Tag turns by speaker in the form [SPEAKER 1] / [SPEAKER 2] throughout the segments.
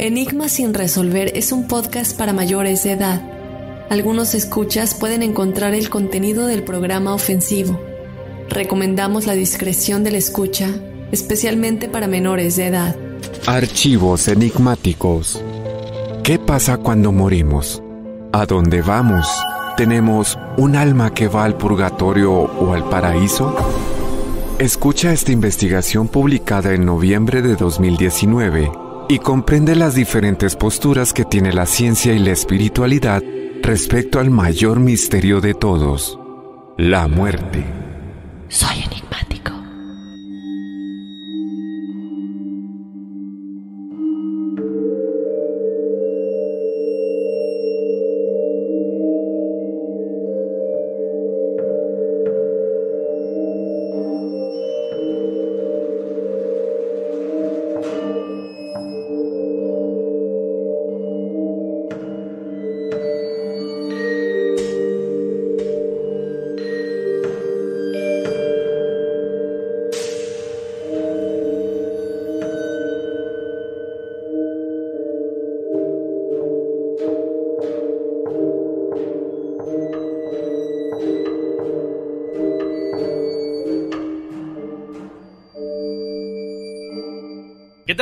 [SPEAKER 1] Enigma sin resolver es un podcast para mayores de edad. Algunos escuchas pueden encontrar el contenido del programa ofensivo. Recomendamos la discreción de la escucha, especialmente para menores de edad. Archivos enigmáticos. ¿Qué pasa cuando morimos? ¿A dónde vamos? ¿Tenemos un alma que va al purgatorio o al paraíso? Escucha esta investigación publicada en noviembre de 2019 y comprende las diferentes posturas que tiene la ciencia y la espiritualidad respecto al mayor misterio de todos, la muerte. Soy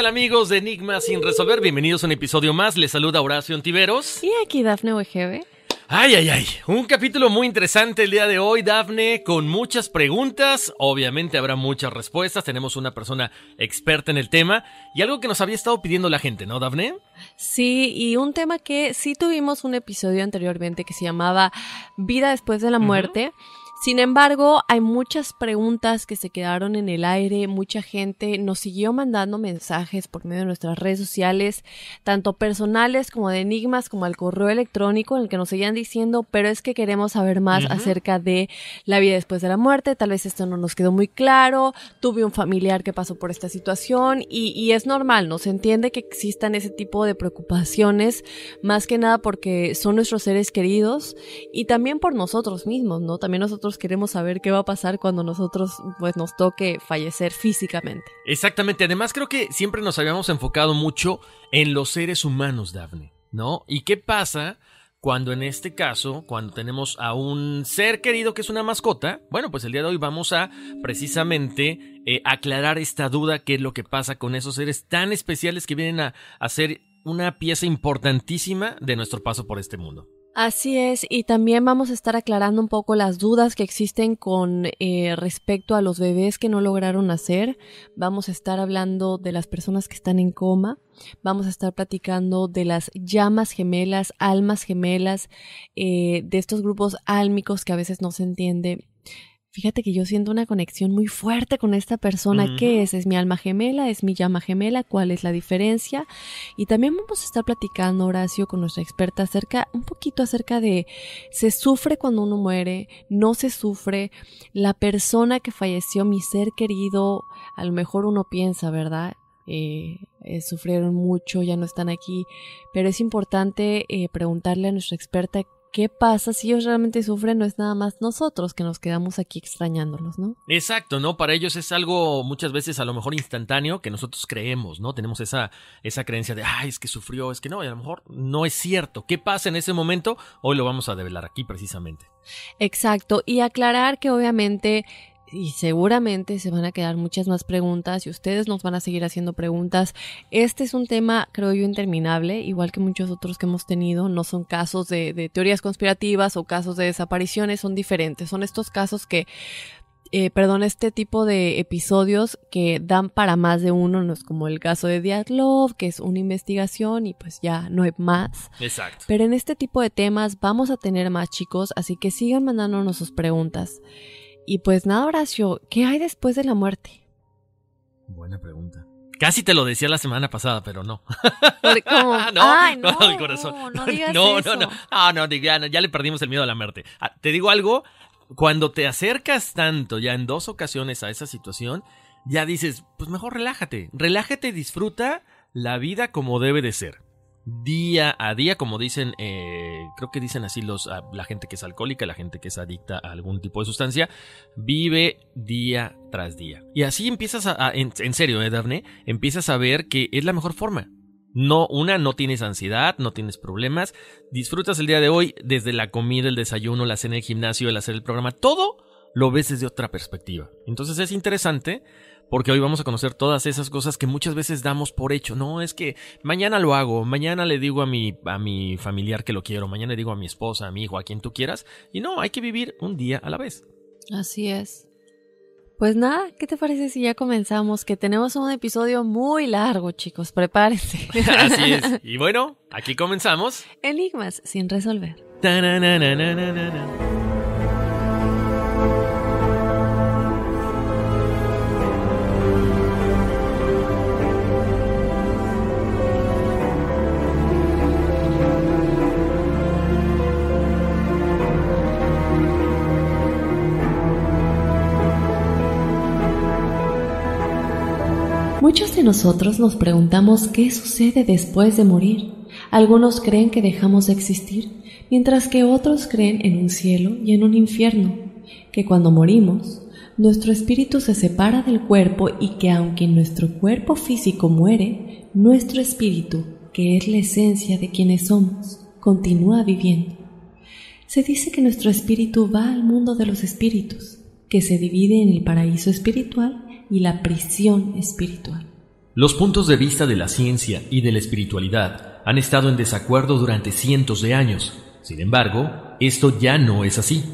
[SPEAKER 2] amigos de Enigma sin resolver? Bienvenidos a un episodio más. Les saluda Horacio Antiveros. Y
[SPEAKER 1] aquí Dafne Wegebe.
[SPEAKER 2] Ay, ay, ay. Un capítulo muy interesante el día de hoy, Dafne, con muchas preguntas. Obviamente habrá muchas respuestas. Tenemos una persona experta en el tema y algo que nos había estado pidiendo la gente, ¿no, Dafne?
[SPEAKER 1] Sí, y un tema que sí tuvimos un episodio anteriormente que se llamaba Vida después de la muerte. Sin embargo, hay muchas preguntas que se quedaron en el aire, mucha gente nos siguió mandando mensajes por medio de nuestras redes sociales, tanto personales como de enigmas, como al correo electrónico en el que nos seguían diciendo, pero es que queremos saber más acerca de la vida después de la muerte, tal vez esto no nos quedó muy claro, tuve un familiar que pasó por esta situación y, y es normal, ¿no? Se entiende que existan ese tipo de preocupaciones, más que nada porque son nuestros seres queridos y también por nosotros mismos, ¿no? También nosotros queremos saber qué va a pasar cuando nosotros pues, nos toque fallecer físicamente.
[SPEAKER 2] Exactamente, además creo que siempre nos habíamos enfocado mucho en los seres humanos, Daphne, ¿no? ¿Y qué pasa? Cuando en este caso, cuando tenemos a un ser querido que es una mascota, bueno, pues el día de hoy vamos a precisamente eh, aclarar esta duda, qué es lo que pasa con esos seres tan especiales que vienen a ser una pieza importantísima de nuestro paso por este mundo.
[SPEAKER 1] Así es, y también vamos a estar aclarando un poco las dudas que existen con eh, respecto a los bebés que no lograron nacer. Vamos a estar hablando de las personas que están en coma. Vamos a estar platicando de las llamas gemelas, almas gemelas, eh, de estos grupos álmicos que a veces no se entiende fíjate que yo siento una conexión muy fuerte con esta persona. ¿Qué es? ¿Es mi alma gemela? ¿Es mi llama gemela? ¿Cuál es la diferencia? Y también vamos a estar platicando, Horacio, con nuestra experta acerca, un poquito acerca de se sufre cuando uno muere, no se sufre, la persona que falleció, mi ser querido, a lo mejor uno piensa, ¿verdad? Eh, eh, sufrieron mucho, ya no están aquí, pero es importante eh, preguntarle a nuestra experta ¿qué pasa si ellos realmente sufren? No es nada más nosotros que nos quedamos aquí extrañándolos, ¿no?
[SPEAKER 2] Exacto, ¿no? Para ellos es algo muchas veces a lo mejor instantáneo que nosotros creemos, ¿no? Tenemos esa, esa creencia de, ay, es que sufrió, es que no, y a lo mejor no es cierto. ¿Qué pasa en ese momento? Hoy lo vamos a develar aquí precisamente.
[SPEAKER 1] Exacto, y aclarar que obviamente y seguramente se van a quedar muchas más preguntas y ustedes nos van a seguir haciendo preguntas. Este es un tema, creo yo, interminable, igual que muchos otros que hemos tenido. No son casos de, teorías conspirativas o casos de desapariciones, son diferentes. Son estos casos que eh, perdón, este tipo de episodios que dan para más de uno, no es como el caso de Diatlov, que es una investigación y pues ya no hay más. Exacto. Pero en este tipo de temas vamos a tener más chicos, así que sigan mandándonos sus preguntas. Y pues nada, Horacio, ¿qué hay después de la muerte?
[SPEAKER 2] Buena pregunta. Casi te lo decía la semana pasada, pero no. ¿Cómo? no, no, no, No, no, no, eso. no, ah, ya, ya le perdimos el miedo a la muerte. Ah, te digo algo, cuando te acercas tanto, ya en dos ocasiones a esa situación, ya dices, pues mejor relájate, relájate, disfruta la vida como debe de ser día a día, como dicen, eh, creo que dicen así los, ah, la gente que es alcohólica, la gente que es adicta a algún tipo de sustancia, vive día tras día. Y así empiezas a, en, serio, ¿eh, Daphne? Empiezas a ver que es la mejor forma. No, una, no tienes ansiedad, no tienes problemas, disfrutas el día de hoy desde la comida, el desayuno, la cena, el gimnasio, el hacer el programa, todo lo ves desde otra perspectiva. Entonces es interesante porque hoy vamos a conocer todas esas cosas que muchas veces damos por hecho. No, es que mañana lo hago, mañana le digo a mi, a mi familiar que lo quiero, mañana le digo a mi esposa, a mi hijo, a quien tú quieras. Y no, hay que vivir un día a la vez.
[SPEAKER 1] Así es. Pues nada, ¿qué te parece si ya comenzamos? Que tenemos un episodio muy largo, chicos, prepárense.
[SPEAKER 2] Así es. Y bueno, aquí comenzamos. Enigmas sin resolver.
[SPEAKER 1] nosotros nos preguntamos qué sucede después de morir. Algunos creen que dejamos de existir, mientras que otros creen en un cielo y en un infierno, que cuando morimos, nuestro espíritu se separa del cuerpo y que aunque nuestro cuerpo físico muere, nuestro espíritu, que es la esencia de quienes somos, continúa viviendo. Se dice que nuestro espíritu va al mundo de los espíritus, que se divide en el paraíso espiritual y la prisión espiritual.
[SPEAKER 2] Los puntos de vista de la ciencia y de la espiritualidad han estado en desacuerdo durante cientos de años. Sin embargo, esto ya no es así.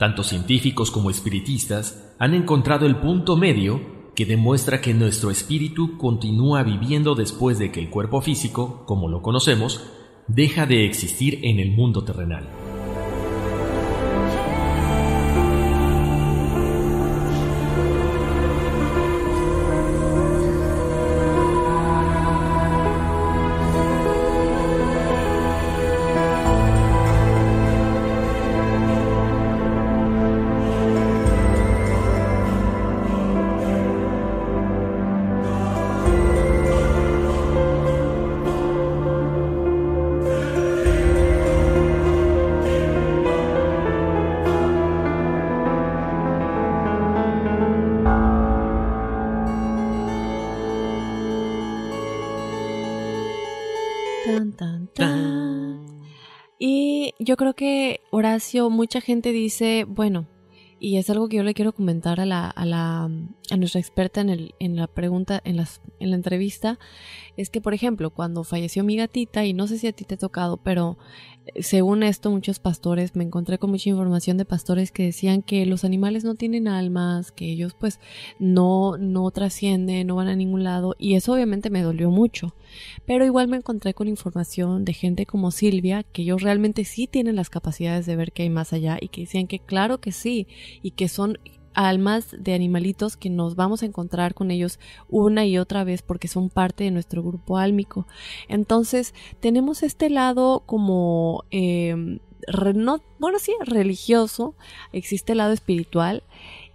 [SPEAKER 2] Tanto científicos como espiritistas han encontrado el punto medio que demuestra que nuestro espíritu continúa viviendo después de que el cuerpo físico, como lo conocemos, deja de existir en el mundo terrenal.
[SPEAKER 1] creo que, Horacio, mucha gente dice, bueno, y es algo que yo le quiero comentar a la, a la a nuestra experta en, el, en la pregunta, en, las, en la entrevista, es que, por ejemplo, cuando falleció mi gatita, y no sé si a ti te ha tocado, pero según esto, muchos pastores, me encontré con mucha información de pastores que decían que los animales no tienen almas, que ellos pues no, no trascienden, no van a ningún lado, y eso obviamente me dolió mucho. Pero igual me encontré con información de gente como Silvia, que ellos realmente sí tienen las capacidades de ver que hay más allá, y que decían que claro que sí, y que son almas de animalitos que nos vamos a encontrar con ellos una y otra vez porque son parte de nuestro grupo álmico. Entonces tenemos este lado como... Em, no, bueno, sí, religioso, existe el lado espiritual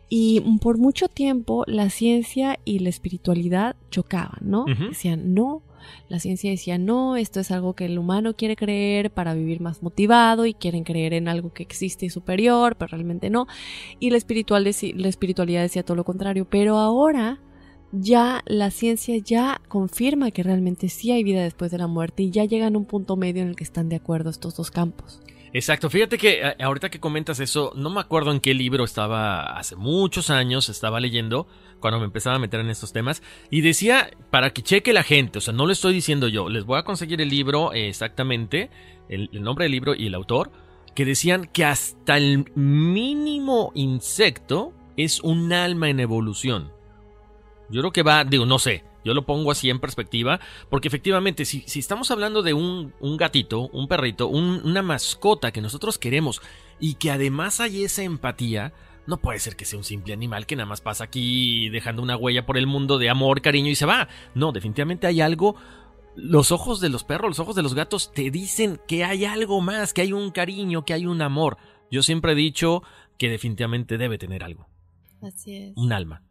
[SPEAKER 1] y por mucho tiempo la ciencia y la espiritualidad chocaban, ¿no? Decían, no, la ciencia decía, no, esto es algo que el humano quiere creer para vivir más motivado y quieren creer en algo que existe y superior, pero realmente no. Y la, la espiritualidad decía todo lo contrario, pero ahora ya la ciencia ya confirma que realmente sí hay vida después de la muerte y ya llegan a un punto medio en el que están de acuerdo estos dos campos.
[SPEAKER 2] Exacto, fíjate que eh, ahorita que comentas eso, no me acuerdo en qué libro estaba hace muchos años, estaba leyendo cuando me empezaba a meter en estos temas y decía para que cheque la gente, o sea, no lo estoy diciendo yo, les voy a conseguir el libro eh, exactamente, el, nombre del libro y el autor, que decían que hasta el mínimo insecto es un alma en evolución. Yo creo que va, digo, no sé, yo lo pongo así en perspectiva, porque efectivamente, si, estamos hablando de un, gatito, un perrito, una mascota que nosotros queremos y que además hay esa empatía, no puede ser que sea un simple animal que nada más pasa aquí dejando una huella por el mundo de amor, cariño y se va. No, definitivamente hay algo. Los ojos de los perros, los ojos de los gatos te dicen que hay algo más, que hay un cariño, que hay un amor. Yo siempre he dicho que definitivamente debe tener algo. Así es. Un alma.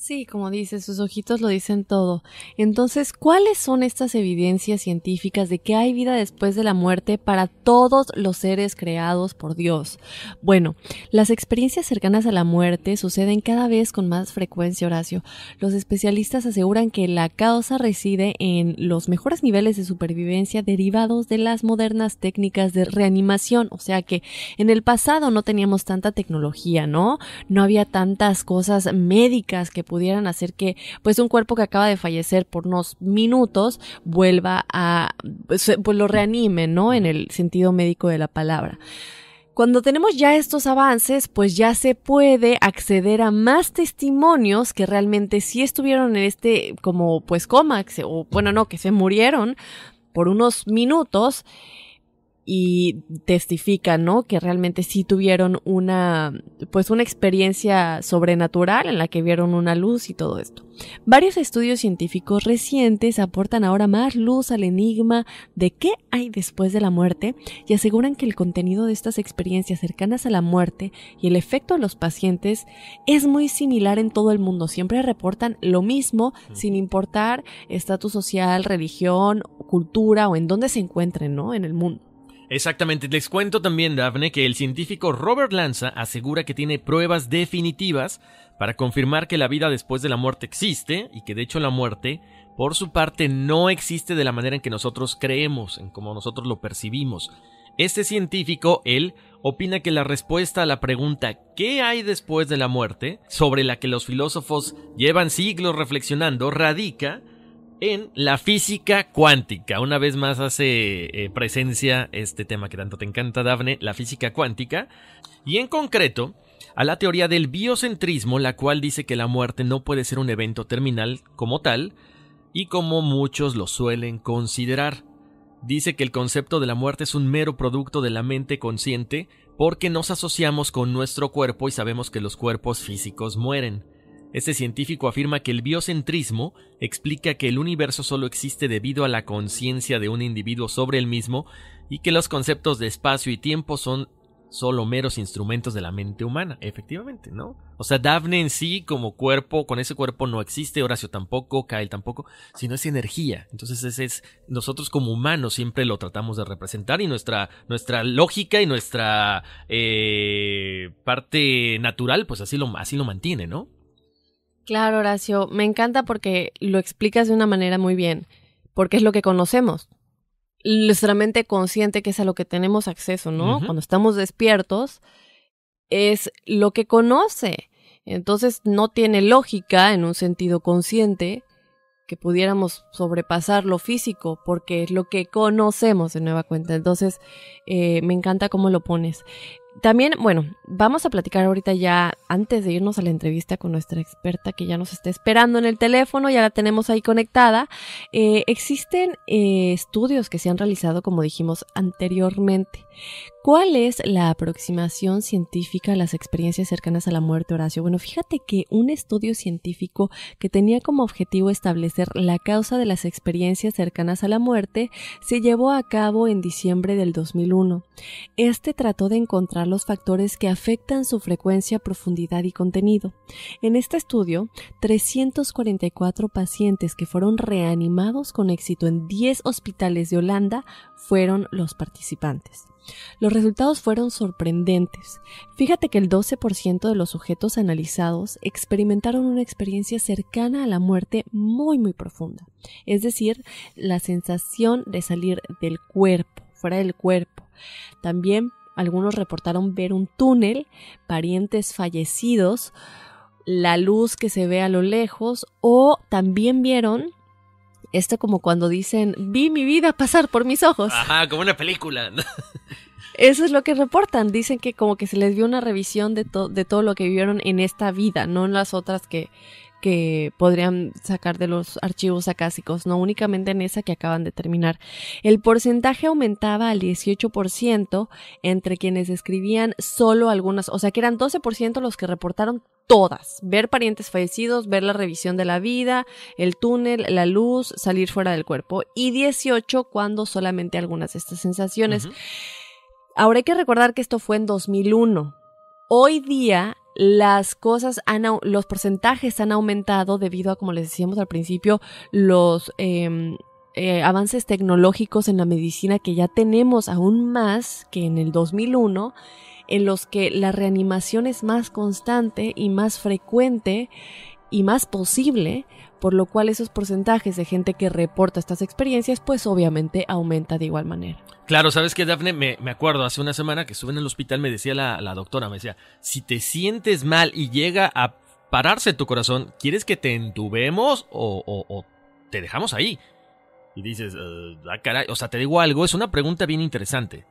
[SPEAKER 1] Sí, como dice, sus ojitos lo dicen todo. Entonces, ¿cuáles son estas evidencias científicas de que hay vida después de la muerte para todos los seres creados por Dios? Bueno, las experiencias cercanas a la muerte suceden cada vez con más frecuencia, Horacio. Los especialistas aseguran que la causa reside en los mejores niveles de supervivencia derivados de las modernas técnicas de reanimación. O sea que en el pasado no teníamos tanta tecnología, ¿no? No había tantas cosas médicas que pudieran hacer que pues un cuerpo que acaba de fallecer por unos minutos vuelva a pues, pues, lo reanime, ¿no? En el sentido médico de la palabra. Cuando tenemos ya estos avances, pues ya se puede acceder a más testimonios que realmente sí estuvieron en este como pues coma, o bueno, no, que se murieron por unos minutos y testifican, ¿no? Que realmente sí tuvieron una, pues una experiencia sobrenatural en la que vieron una luz y todo esto. Varios estudios científicos recientes aportan ahora más luz al enigma de qué hay después de la muerte y aseguran que el contenido de estas experiencias cercanas a la muerte y el efecto en los pacientes es muy similar en todo el mundo. Siempre reportan lo mismo sin importar estatus social, religión, cultura o en dónde se encuentren, ¿no? En el mundo.
[SPEAKER 2] Exactamente, les cuento también, Daphne, que el científico Robert Lanza asegura que tiene pruebas definitivas para confirmar que la vida después de la muerte existe y que de hecho la muerte, por su parte, no existe de la manera en que nosotros creemos, en cómo nosotros lo percibimos. Este científico, él, opina que la respuesta a la pregunta ¿qué hay después de la muerte?, sobre la que los filósofos llevan siglos reflexionando, radica en la física cuántica. Una vez más hace eh, presencia este tema que tanto te encanta, Dafne, la física cuántica, y en concreto a la teoría del biocentrismo, la cual dice que la muerte no puede ser un evento terminal como tal, y como muchos lo suelen considerar. Dice que el concepto de la muerte es un mero producto de la mente consciente porque nos asociamos con nuestro cuerpo y sabemos que los cuerpos físicos mueren. Este científico afirma que el biocentrismo explica que el universo solo existe debido a la conciencia de un individuo sobre el mismo y que los conceptos de espacio y tiempo son solo meros instrumentos de la mente humana, efectivamente, ¿no? O sea, Dafne en sí como cuerpo, con ese cuerpo no existe, Horacio tampoco, Kyle tampoco, sino es energía. Entonces ese es nosotros como humanos siempre lo tratamos de representar y nuestra nuestra lógica y nuestra eh, parte natural, pues así lo así lo mantiene, ¿no?
[SPEAKER 1] Claro, Horacio, me encanta porque lo explicas de una manera muy bien, porque es lo que conocemos. Nuestra mente consciente, que es a lo que tenemos acceso, ¿no? Cuando estamos despiertos, es lo que conoce. Entonces no tiene lógica en un sentido consciente que pudiéramos sobrepasar lo físico, porque es lo que conocemos de nueva cuenta. Entonces, eh, me encanta cómo lo pones. También, bueno, vamos a platicar ahorita ya, antes de irnos a la entrevista con nuestra experta que ya nos está esperando en el teléfono, ya la tenemos ahí conectada. Eh, existen eh, estudios que se han realizado, como dijimos anteriormente, ¿Cuál es la aproximación científica a las experiencias cercanas a la muerte, Horacio? Bueno, fíjate que un estudio científico que tenía como objetivo establecer la causa de las experiencias cercanas a la muerte se llevó a cabo en diciembre del 2001. Este trató de encontrar los factores que afectan su frecuencia, profundidad y contenido. En este estudio, 344 pacientes que fueron reanimados con éxito en 10 hospitales de Holanda fueron los participantes. Los resultados fueron sorprendentes. Fíjate que el 12% de los sujetos analizados experimentaron una experiencia cercana a la muerte muy muy profunda, es decir, la sensación de salir del cuerpo, fuera del cuerpo. También algunos reportaron ver un túnel, parientes fallecidos, la luz que se ve a lo lejos o también vieron esto como cuando dicen, vi mi vida pasar por mis ojos. Ajá,
[SPEAKER 2] como una película.
[SPEAKER 1] Eso es lo que reportan. Dicen que como que se les vio una revisión de, de todo lo que vivieron en esta vida, no en las otras que, que podrían sacar de los archivos acásicos, no únicamente en esa que acaban de terminar. El porcentaje aumentaba al 18% entre quienes escribían solo algunas, o sea que eran 12% los que reportaron todas, ver parientes fallecidos, ver la revisión de la vida, el túnel, la luz, salir fuera del cuerpo, y 18 cuando solamente algunas de estas sensaciones. Ahora hay que recordar que esto fue en 2001. Hoy día las cosas han, los porcentajes han aumentado debido a, como les decíamos al principio, los em, eh, avances tecnológicos en la medicina que ya tenemos aún más que en el 2001, en los que la reanimación es más constante y más frecuente y más posible por lo cual esos porcentajes de gente que reporta estas experiencias, pues obviamente aumenta de igual manera.
[SPEAKER 2] Claro, sabes que Dafne, me, acuerdo, hace una semana que estuve en el hospital, me decía la, doctora, me decía, si te sientes mal y llega a pararse tu corazón, ¿quieres que te entubemos o, o, te dejamos ahí? Y dices, ah, caray, o sea, te digo algo, es una pregunta bien interesante.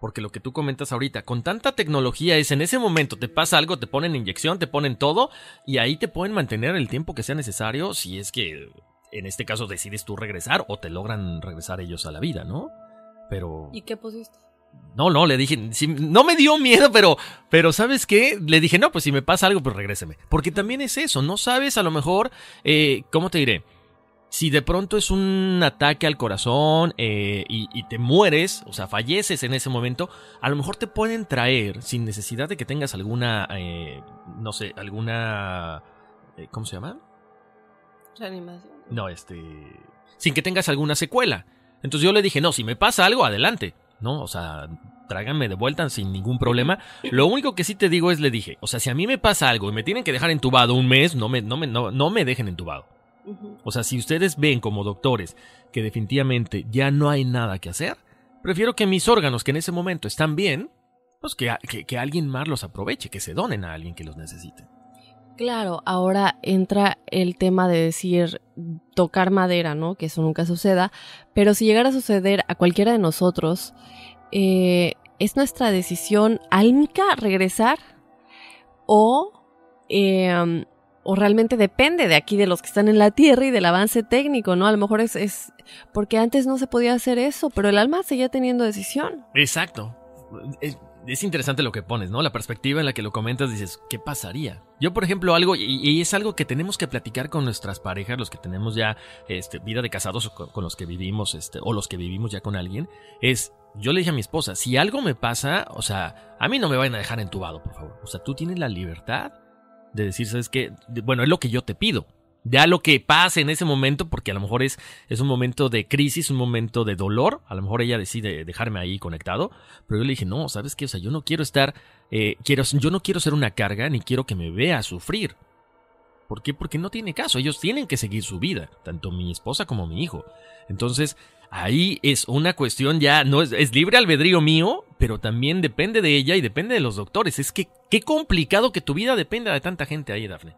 [SPEAKER 2] Porque lo que tú comentas ahorita, con tanta tecnología es en ese momento te pasa algo, te ponen inyección, te ponen todo y ahí te pueden mantener el tiempo que sea necesario si es que en este caso decides tú regresar o te logran regresar ellos a la vida, ¿no? Pero...
[SPEAKER 1] ¿Y qué pusiste?
[SPEAKER 2] No, no, le dije, no me dio miedo, pero, pero ¿sabes qué? Le dije, no, pues si me pasa algo, pues regréseme. Porque también es eso, no sabes a lo mejor, eh, ¿cómo te diré? si de pronto es un ataque al corazón eh, y, te mueres, o sea, falleces en ese momento, a lo mejor te pueden traer, sin necesidad de que tengas alguna, eh, no sé, alguna... Eh, ¿Cómo se llama? Reanimación. No, este... Sin que tengas alguna secuela. Entonces yo le dije, no, si me pasa algo, adelante. No, o sea, tráganme de vuelta sin ningún problema. Lo único que sí te digo es, le dije, o sea, si a mí me pasa algo y me tienen que dejar entubado un mes, no me, no me, no, no me dejen entubado. O sea, si ustedes ven como doctores que definitivamente ya no hay nada que hacer, prefiero que mis órganos que en ese momento están bien, pues que, que, alguien más los aproveche, que se donen a alguien que los necesite.
[SPEAKER 1] Claro, ahora entra el tema de decir tocar madera, ¿no? Que eso nunca suceda, pero si llegara a suceder a cualquiera de nosotros, eh, ¿es nuestra decisión álmica regresar o em, o realmente depende de aquí, de los que están en la tierra y del avance técnico, ¿no? A lo mejor es, porque antes no se podía hacer eso, pero el alma seguía teniendo decisión.
[SPEAKER 2] Exacto. Es, interesante lo que pones, ¿no? La perspectiva en la que lo comentas, dices, ¿qué pasaría? Yo, por ejemplo, algo, y, es algo que tenemos que platicar con nuestras parejas, los que tenemos ya este, vida de casados o con, los que vivimos, este, o los que vivimos ya con alguien, es, yo le dije a mi esposa, si algo me pasa, o sea, a mí no me vayan a dejar entubado, por favor. O sea, tú tienes la libertad de decir, ¿sabes qué? Bueno, es lo que yo te pido. Ya lo que pase en ese momento, porque a lo mejor es, es un momento de crisis, un momento de dolor, a lo mejor ella decide dejarme ahí conectado, pero yo le dije, no, ¿sabes qué? O sea, yo no quiero estar, eh, quiero, yo no quiero ser una carga, ni quiero que me vea sufrir. ¿Por qué? Porque no tiene caso, ellos tienen que seguir su vida, tanto mi esposa como mi hijo. Entonces, Ahí es una cuestión ya, no es, libre albedrío mío, pero también depende de ella y depende de los doctores. Es que qué complicado que tu vida dependa de tanta gente ahí, Dafne.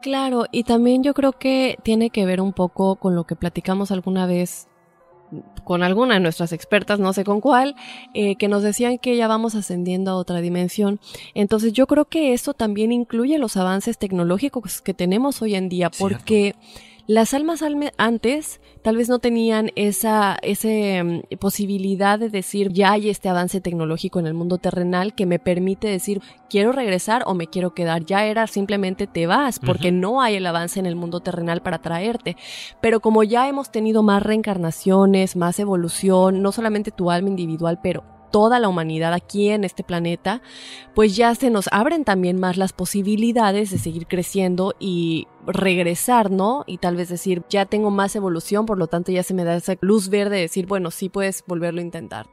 [SPEAKER 1] Claro, y también yo creo que tiene que ver un poco con lo que platicamos alguna vez con alguna de nuestras expertas, no sé con cuál, eh, que nos decían que ya vamos ascendiendo a otra dimensión. Entonces yo creo que eso también incluye los avances tecnológicos que tenemos hoy en día, porque... Las almas antes tal vez no tenían esa, mm, posibilidad de decir, ya hay este avance tecnológico en el mundo terrenal que me permite decir, quiero regresar o me quiero quedar. Ya era simplemente te vas porque no hay el avance en el mundo terrenal para traerte. Pero como ya hemos tenido más reencarnaciones, más evolución, no solamente tu alma individual, pero toda la humanidad aquí en este planeta, pues ya se nos abren también más las posibilidades de seguir creciendo y regresar, ¿no? Y tal vez decir, ya tengo más evolución, por lo tanto ya se me da esa luz verde de decir, bueno, sí puedes volverlo a intentar.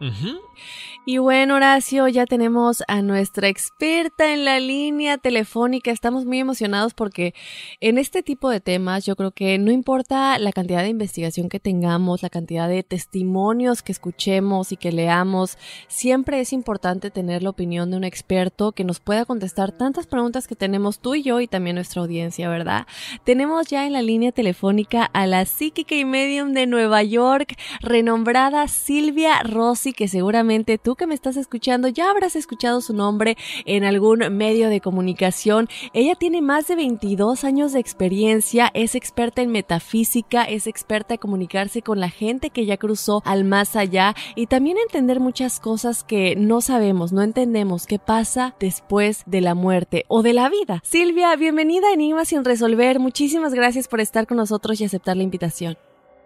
[SPEAKER 1] Y bueno, Horacio, ya tenemos a nuestra experta en la línea telefónica. Estamos muy emocionados porque en este tipo de temas yo creo que no importa la cantidad de investigación que tengamos, la cantidad de testimonios que escuchemos y que leamos, siempre es importante tener la opinión de un experto que nos pueda contestar tantas preguntas que tenemos tú y yo y también nuestra audiencia, ¿verdad? Tenemos ya en la línea telefónica a la psíquica y medium de Nueva York, renombrada Silvia Rossi, que seguramente tú que me estás escuchando ya habrás escuchado su nombre en algún medio de comunicación. Ella tiene más de 22 años de experiencia, es experta en metafísica, es experta en comunicarse con la gente que ya cruzó al más allá y también entender muchas cosas que no sabemos, no entendemos qué pasa después de la muerte o de la vida. Silvia, bienvenida a Enigma sin resolver muchísimas gracias por estar con nosotros y aceptar la invitación.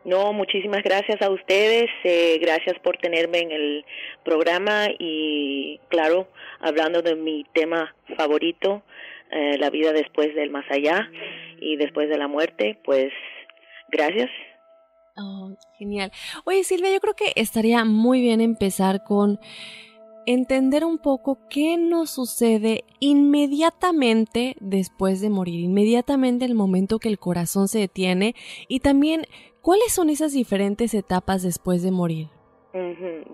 [SPEAKER 3] No, muchísimas gracias a ustedes, eh, gracias por tenerme en el programa y claro, hablando de mi tema favorito, eh, la vida después del más allá y después de la muerte, pues gracias.
[SPEAKER 1] Oh, genial. Oye Silvia, yo creo que estaría muy bien empezar con entender un poco qué nos sucede inmediatamente después de morir, inmediatamente el momento que el corazón se detiene y también cuáles son esas diferentes etapas después de morir.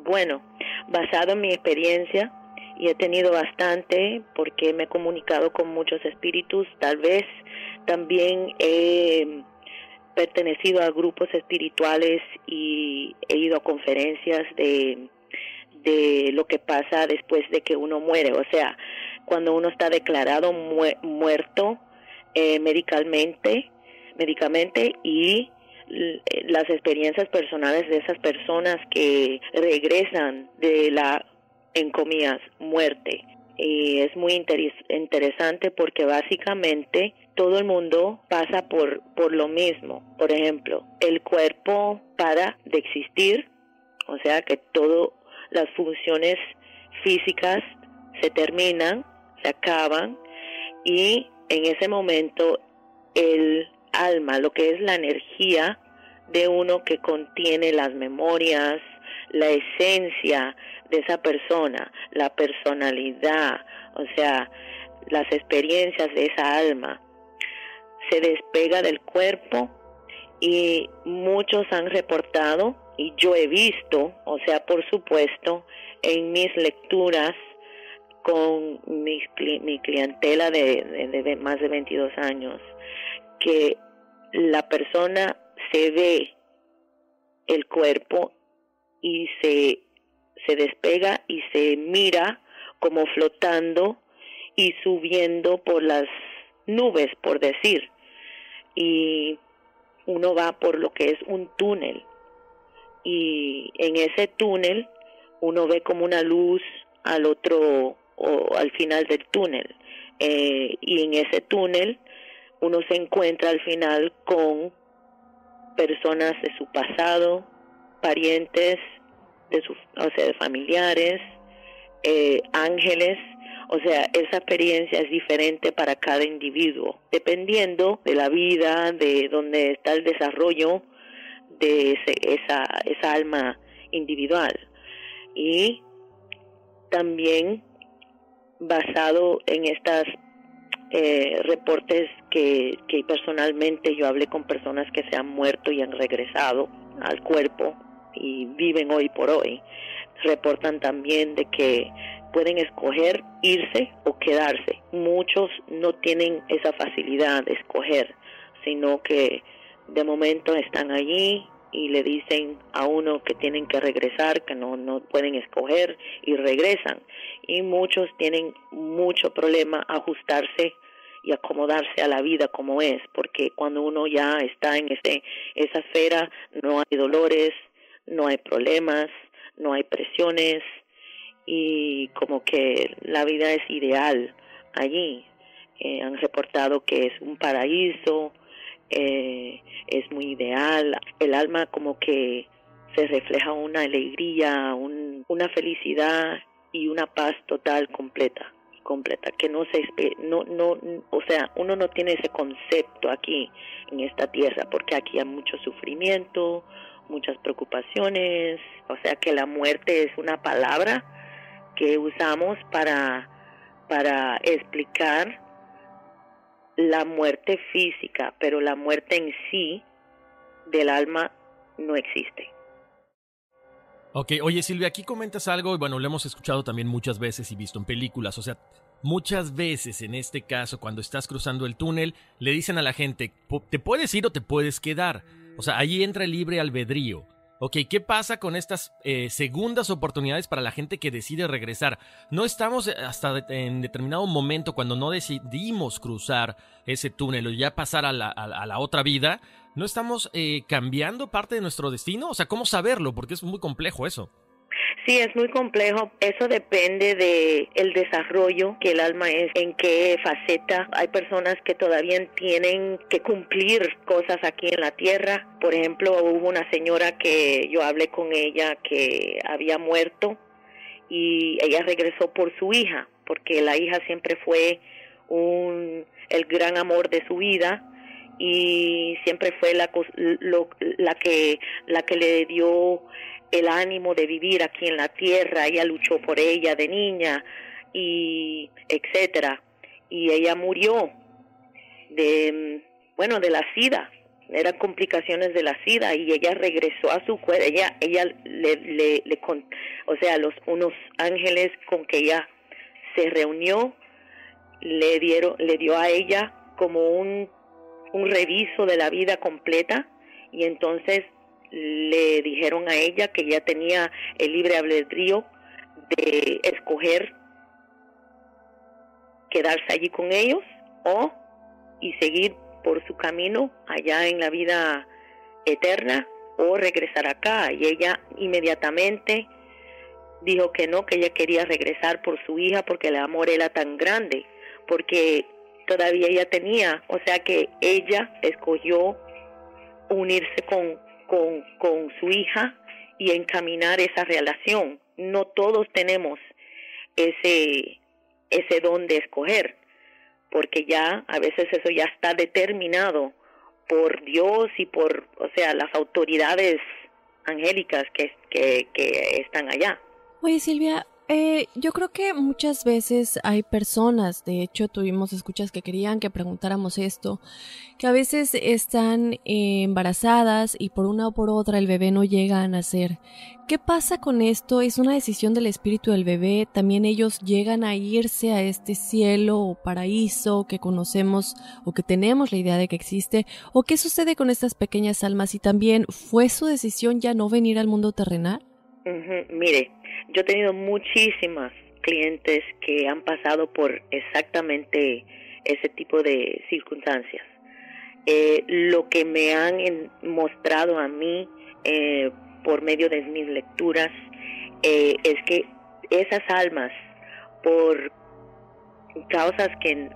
[SPEAKER 3] Bueno, basado en mi experiencia, y he tenido bastante porque me he comunicado con muchos espíritus, tal vez también he pertenecido a grupos espirituales y he ido a conferencias de de lo que pasa después de que uno muere, o sea, cuando uno está declarado muerto eh, medicalmente, médicamente y eh, las experiencias personales de esas personas que regresan de la, en muerte. Y eh, es muy interesante porque básicamente todo el mundo pasa por, por lo mismo. Por ejemplo, el cuerpo para de existir, o sea que todo las funciones físicas se terminan, se acaban y en ese momento el alma, lo que es la energía de uno que contiene las memorias, la esencia de esa persona, la personalidad, o sea, las experiencias de esa alma, se despega del cuerpo y muchos han reportado y yo he visto, o sea, por supuesto, en mis lecturas con mi, mi clientela de, de, más de 22 años, que la persona se ve el cuerpo y se, se despega y se mira como flotando y subiendo por las nubes, por decir. Y uno va por lo que es un túnel y en ese túnel uno ve como una luz al otro o al final del túnel eh, y en ese túnel uno se encuentra al final con personas de su pasado, parientes, de sus, o sea, de familiares, eh, ángeles, o sea, esa experiencia es diferente para cada individuo, dependiendo de la vida, de donde está el desarrollo de esa, esa alma individual. Y también basado en estas eh, reportes que, que, personalmente yo hablé con personas que se han muerto y han regresado al cuerpo y viven hoy por hoy. Reportan también de que pueden escoger irse o quedarse. Muchos no tienen esa facilidad de escoger, sino que de momento están allí y le dicen a uno que tienen que regresar, que no, no pueden escoger y regresan. Y muchos tienen mucho problema ajustarse y acomodarse a la vida como es, porque cuando uno ya está en ese, esa esfera no hay dolores, no hay problemas, no hay presiones y como que la vida es ideal allí. Eh, han reportado que es un paraíso, eh, es muy ideal. El alma como que se refleja una alegría, una felicidad y una paz total, completa, completa, que no se, no, no, o sea, uno no tiene ese concepto aquí en esta tierra, porque aquí hay mucho sufrimiento, muchas preocupaciones, o sea que la muerte es una palabra que usamos para, para explicar la muerte física, pero la muerte en sí del alma no existe.
[SPEAKER 2] Ok, oye Silvia, aquí comentas algo, y bueno, lo hemos escuchado también muchas veces y visto en películas, o sea, muchas veces en este caso, cuando estás cruzando el túnel, le dicen a la gente, te puedes ir o te puedes quedar, o sea, ahí entra el libre albedrío. Ok, ¿qué pasa con estas eh, segundas oportunidades para la gente que decide regresar? No estamos eh, hasta en determinado momento cuando no decidimos cruzar ese túnel o ya pasar a la, otra vida, ¿no estamos eh, cambiando parte de nuestro destino? O sea, ¿cómo saberlo? Porque es muy complejo eso.
[SPEAKER 3] Sí, es muy complejo. Eso depende de el desarrollo que el alma es, en qué faceta. Hay personas que todavía tienen que cumplir cosas aquí en la tierra. Por ejemplo, hubo una señora que yo hablé con ella que había muerto y ella regresó por su hija, porque la hija siempre fue el gran amor de su vida y siempre fue la, la que la que le dio el ánimo de vivir aquí en la tierra, ella luchó por ella de niña y etcétera. Y ella murió de bueno, de la sida, eran complicaciones de la sida y ella regresó a su cuerpo, ella ella le con, o sea, los unos ángeles con que ella se reunió le dieron le dio a ella como un un reviso de la vida completa y entonces le dijeron a ella que ya tenía el libre albedrío de escoger quedarse allí con ellos o y seguir por su camino allá en la vida eterna o regresar acá y ella inmediatamente dijo que no, que ella quería regresar por su hija porque el amor era tan grande, porque todavía ella tenía, o sea que ella escogió unirse con con, con su hija y encaminar esa relación. No todos tenemos ese, ese don de escoger, porque ya a veces eso ya está determinado por Dios y por, o sea, las autoridades angélicas que, que, que están allá.
[SPEAKER 1] Oye Silvia, eh, yo creo que muchas veces hay personas, de hecho tuvimos escuchas que querían que preguntáramos esto, que a veces están eh, embarazadas y por una o por otra el bebé no llega a nacer. ¿Qué pasa con esto? ¿Es una decisión del espíritu del bebé? ¿También ellos llegan a irse a este cielo o paraíso que conocemos o que tenemos la idea de que existe? ¿O qué sucede con estas pequeñas almas? ¿Y también fue su decisión ya no venir al mundo terrenal?
[SPEAKER 3] Mire, yo he tenido muchísimas clientes que han pasado por exactamente ese tipo de circunstancias. Eh, lo que me han mostrado a mí eh, por medio de mis lecturas eh, es que esas almas, por causas que,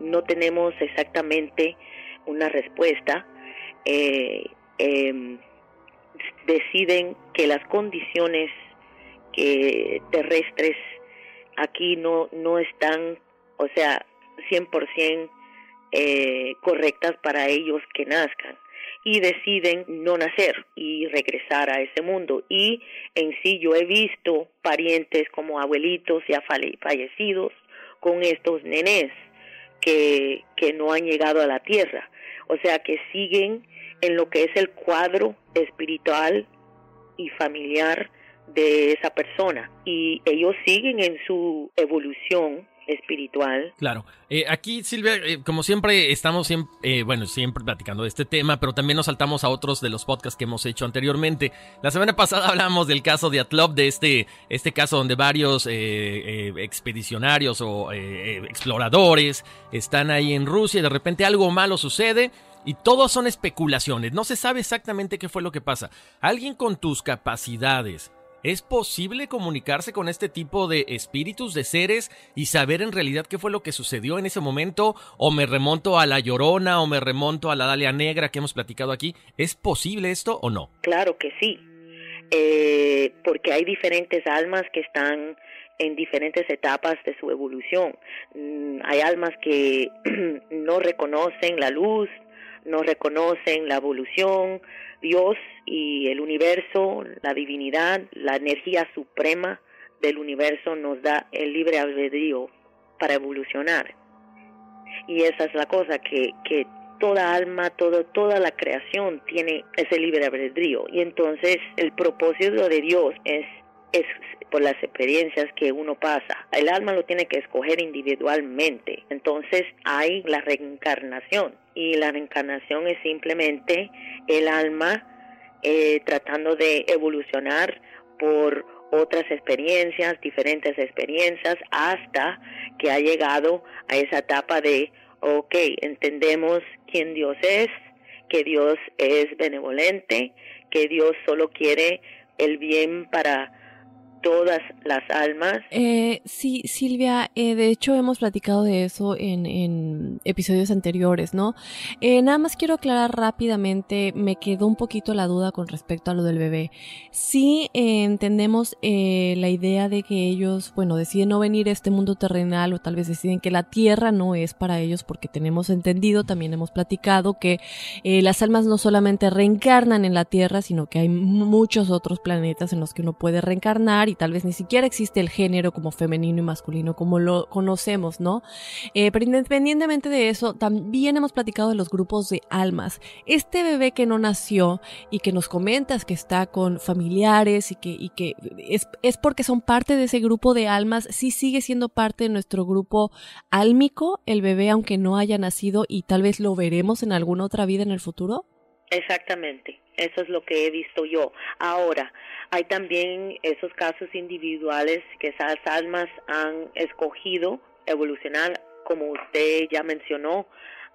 [SPEAKER 3] no tenemos exactamente una respuesta, em, deciden que las condiciones terrestres aquí no, no están, o sea, 100% eh, correctas para ellos que nazcan y deciden no nacer y regresar a ese mundo. Y en sí yo he visto parientes como abuelitos ya fallecidos con estos nenés que no han llegado a la tierra o sea que siguen en lo que es el cuadro espiritual y familiar de esa persona y ellos siguen en su evolución espiritual.
[SPEAKER 2] Claro. Eh, aquí, Silvia, eh, como siempre, estamos siempre, eh, bueno, siempre platicando de este tema, pero también nos saltamos a otros de los podcasts que hemos hecho anteriormente. La semana pasada hablamos del caso de Atlop, de este, este caso donde varios expedicionarios o exploradores están ahí en Rusia y de repente algo malo sucede. Y todo son especulaciones, no se sabe exactamente qué fue lo que pasa. Alguien con tus capacidades, ¿Es posible comunicarse con este tipo de espíritus, de seres, y saber en realidad qué fue lo que sucedió en ese momento? ¿O me remonto a la llorona, o me remonto a la Dalia Negra que hemos platicado aquí? ¿Es posible esto o no?
[SPEAKER 3] Claro que sí, eh, porque hay diferentes almas que están en diferentes etapas de su evolución. Mm, hay almas que no reconocen la luz, no reconocen la evolución, Dios y el universo, la divinidad, la energía suprema del universo nos da el libre albedrío para evolucionar. Y esa es la cosa, que, que toda alma, todo, toda la creación tiene ese libre albedrío. Y entonces el propósito de Dios es, es por las experiencias que uno pasa. El alma lo tiene que escoger individualmente. Entonces hay la reencarnación y la reencarnación es simplemente el alma eh, tratando de evolucionar por otras experiencias, diferentes experiencias, hasta que ha llegado a esa etapa de, ok, entendemos quién Dios es, que Dios es benevolente, que Dios solo quiere el bien para todas las almas.
[SPEAKER 1] Eh, sí, Silvia, eh, de hecho hemos platicado de eso en episodios anteriores, ¿no? Eh, nada más quiero aclarar rápidamente, me quedó un poquito la duda con respecto a lo del bebé. si eh, entendemos eh, la idea de que ellos, bueno, deciden no venir a este mundo terrenal o tal vez deciden que la tierra no es para ellos porque tenemos entendido, también hemos platicado que las almas no solamente reencarnan en la tierra, sino que hay muchos otros planetas en los que uno puede reencarnar y tal vez ni siquiera existe el género como femenino y masculino como lo conocemos, ¿no? pero independientemente de eso, también hemos platicado de los grupos de almas. Este bebé que no nació y que nos comentas que está con familiares y que, que es, es porque son parte de ese grupo de almas, sí sigue siendo parte de nuestro grupo álmico, el bebé, aunque no haya nacido y tal vez lo veremos en alguna otra vida en el futuro.
[SPEAKER 3] Exactamente, eso es lo que he visto yo. Ahora, hay también esos casos individuales que esas almas han escogido evolucionar como usted ya mencionó,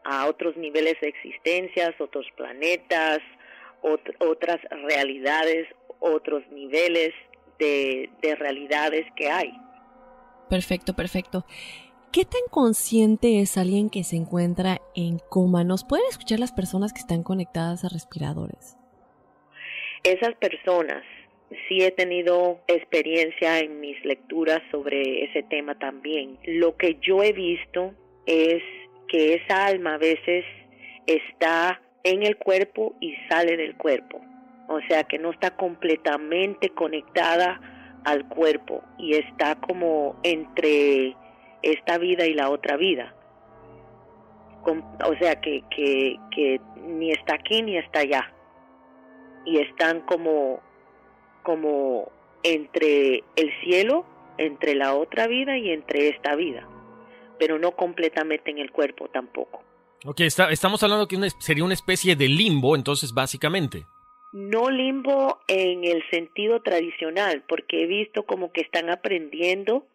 [SPEAKER 3] a otros niveles de existencias, otros planetas, otras realidades, otros niveles de realidades que hay.
[SPEAKER 1] Perfecto, perfecto. ¿Qué tan consciente es alguien que se encuentra en coma? ¿Nos pueden escuchar las personas que están conectadas a respiradores?
[SPEAKER 3] Esas personas sí he tenido experiencia en mis lecturas sobre ese tema también. Lo que yo he visto es que esa alma a veces está en el cuerpo y sale del cuerpo. O sea que no está completamente conectada al cuerpo y está como entre esta vida y la otra vida. O sea que, ni está aquí ni está allá. Y están como como entre el cielo, entre la otra vida y entre esta vida, pero no completamente en el cuerpo tampoco.
[SPEAKER 2] Ok, estamos hablando que sería una especie de limbo, entonces, básicamente.
[SPEAKER 3] No limbo en el sentido tradicional, porque he visto como que están aprendiendo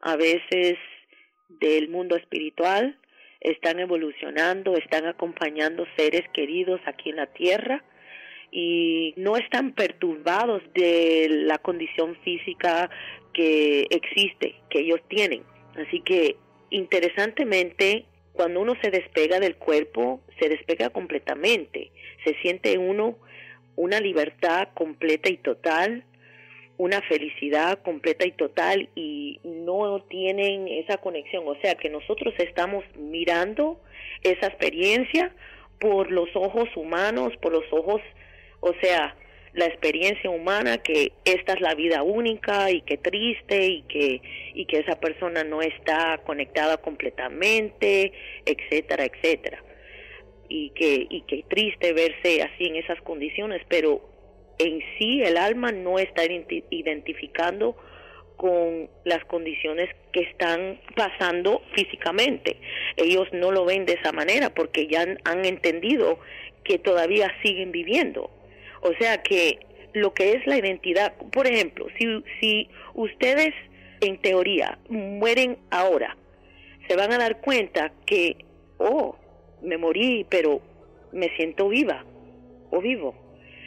[SPEAKER 3] a veces del mundo espiritual, están evolucionando, están acompañando seres queridos aquí en la tierra, y no están perturbados de la condición física que existe, que ellos tienen. Así que, interesantemente, cuando uno se despega del cuerpo, se despega completamente. Se siente uno una libertad completa y total, una felicidad completa y total y no tienen esa conexión. O sea que nosotros estamos mirando esa experiencia por los ojos humanos, por los ojos o sea, la experiencia humana que esta es la vida única y que triste y que y que esa persona no está conectada completamente, etcétera, etcétera. Y que y que triste verse así en esas condiciones, pero en sí el alma no está identificando con las condiciones que están pasando físicamente. Ellos no lo ven de esa manera porque ya han entendido que todavía siguen viviendo o sea que lo que es la identidad, por ejemplo, si, si ustedes en teoría mueren ahora, se van a dar cuenta que, oh, me morí, pero me siento viva o vivo,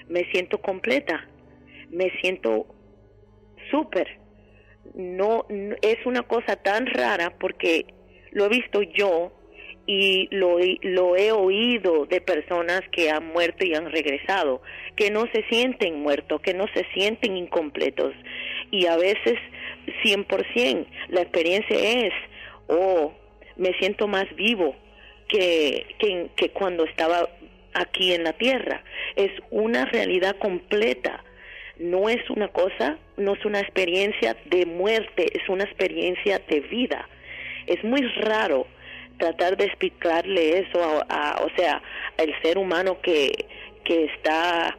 [SPEAKER 3] me siento completa, me siento súper. No, no, es una cosa tan rara porque lo he visto yo y lo, he oído de personas que han muerto y han regresado, que no se sienten muertos, que no se sienten incompletos. Y a veces, 100%, la experiencia es, oh, me siento más vivo que, que cuando estaba aquí en la tierra. Es una realidad completa. No es una cosa, no es una experiencia de muerte, es una experiencia de vida. Es muy raro tratar de explicarle eso a, o sea, el ser humano que, que está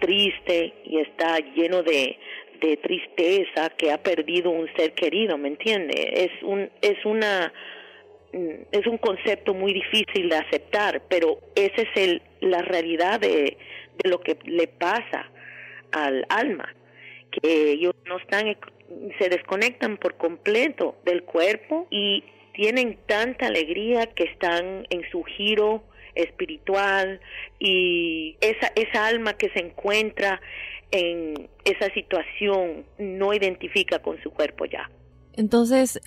[SPEAKER 3] triste y está lleno de, de tristeza, que ha perdido un ser querido, ¿me entiende? Es un es una mm, es un concepto muy difícil de aceptar, pero esa es el, la realidad de, de lo que le pasa al alma, que ellos no están se desconectan por completo del cuerpo y tienen tanta alegría que están en su giro espiritual y esa, esa alma que se encuentra en esa situación no identifica con su cuerpo ya.
[SPEAKER 1] Entonces,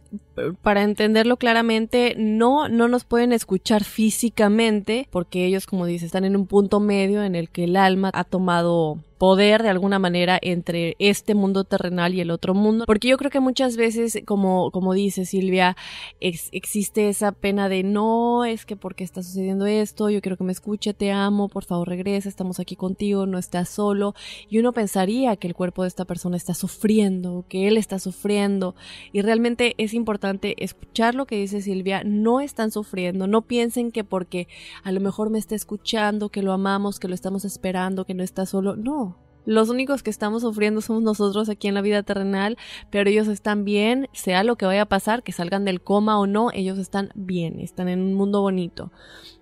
[SPEAKER 1] para entenderlo claramente, no, no nos pueden escuchar físicamente, porque ellos, como dice, están en un punto medio en el que el alma ha tomado poder de alguna manera entre este mundo terrenal y el otro mundo, porque yo creo que muchas veces, como, como dice Silvia, existe esa pena de no, es que porque está sucediendo esto, yo quiero que me escuche, te amo, por favor regresa, estamos aquí contigo, no estás solo, y uno pensaría que el cuerpo de esta persona está sufriendo, que él está sufriendo, y realmente es importante escuchar lo que dice Silvia, no están sufriendo, no piensen que porque a lo mejor me está escuchando, que lo amamos, que lo estamos esperando, que no está solo, no, los únicos que estamos sufriendo somos nosotros aquí en la vida terrenal, pero ellos están bien, sea lo que vaya a pasar, que salgan del coma o no, ellos están bien, están en un mundo bonito.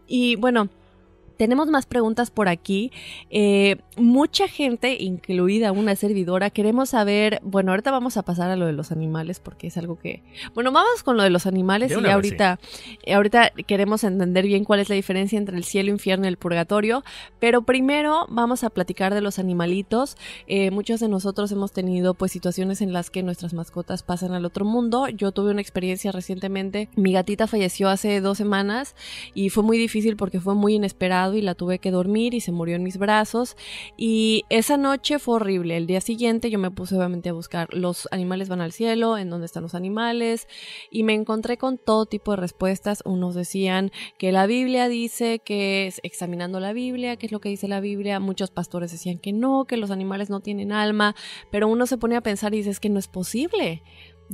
[SPEAKER 1] Y bueno, tenemos más preguntas por aquí. Eh, mucha gente, incluida una servidora, queremos saber, bueno, ahorita vamos a pasar a lo de los animales porque es algo que, bueno, vamos con lo de los animales y ahorita, ahorita queremos entender bien cuál es la diferencia entre el cielo, infierno y el purgatorio, pero primero vamos a platicar de los animalitos. Eh, muchos de nosotros hemos tenido pues situaciones en las que nuestras mascotas pasan al otro mundo. Yo tuve una experiencia recientemente, mi gatita falleció hace dos semanas y fue muy difícil porque fue muy inesperado y la tuve que dormir y se murió en mis brazos. Y esa noche fue horrible. El día siguiente yo me puse obviamente a buscar los animales van al cielo, en dónde están los animales, y me encontré con todo tipo de respuestas. Unos decían que la Biblia dice que es examinando la Biblia, qué es lo que dice la Biblia. Muchos pastores decían que no, que los animales no tienen alma, pero uno se pone a pensar y dice es que no es posible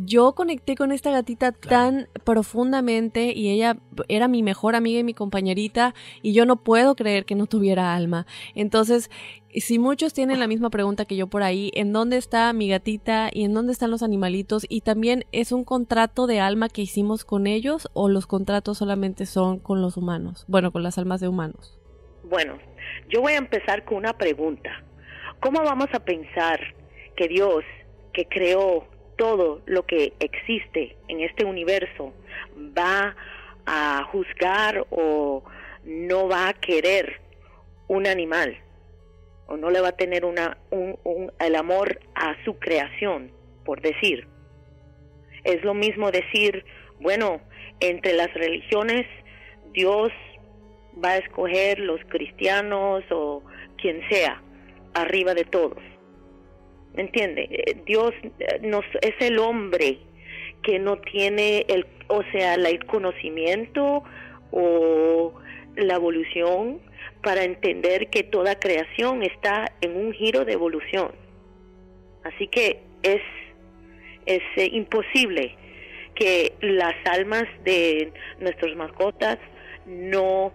[SPEAKER 1] yo conecté con esta gatita tan profundamente y ella era mi mejor amiga y mi compañerita y yo no puedo creer que no tuviera alma. Entonces, si muchos tienen la misma pregunta que yo por ahí, ¿en dónde está mi gatita y en dónde están los animalitos? Y también es un contrato de alma que hicimos con ellos o los contratos solamente son con los humanos, bueno, con las almas de humanos.
[SPEAKER 3] Bueno, yo voy a empezar con una pregunta. ¿Cómo vamos a pensar que Dios, que creó todo lo que existe en este universo va a juzgar o no va a querer un animal o no le va a tener una, el amor a su creación, por decir. Es lo mismo decir, bueno, entre las religiones Dios va a escoger los cristianos o quien sea, arriba de todos entiende? Eh, Dios eh, nos, es el hombre que no tiene el, o sea, el conocimiento o la evolución para entender que toda creación está en un giro de evolución. Así que es, es eh, imposible que las almas de nuestros mascotas no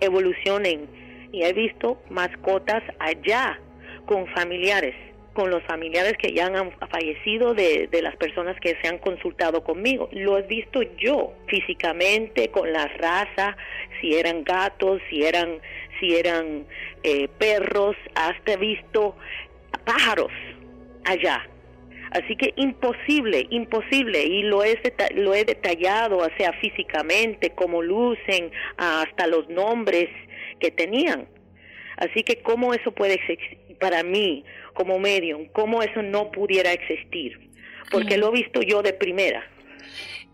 [SPEAKER 3] evolucionen. Y he visto mascotas allá con familiares con los familiares que ya han fallecido de, de, las personas que se han consultado conmigo. Lo he visto yo físicamente con la raza, si eran gatos, si eran, si eran eh, perros, hasta he visto pájaros allá. Así que imposible, imposible, y lo he, lo he detallado, o sea, físicamente, cómo lucen, hasta los nombres que tenían. Así que cómo eso puede existir para mí como medium, cómo eso no pudiera existir, porque lo he visto yo de primera.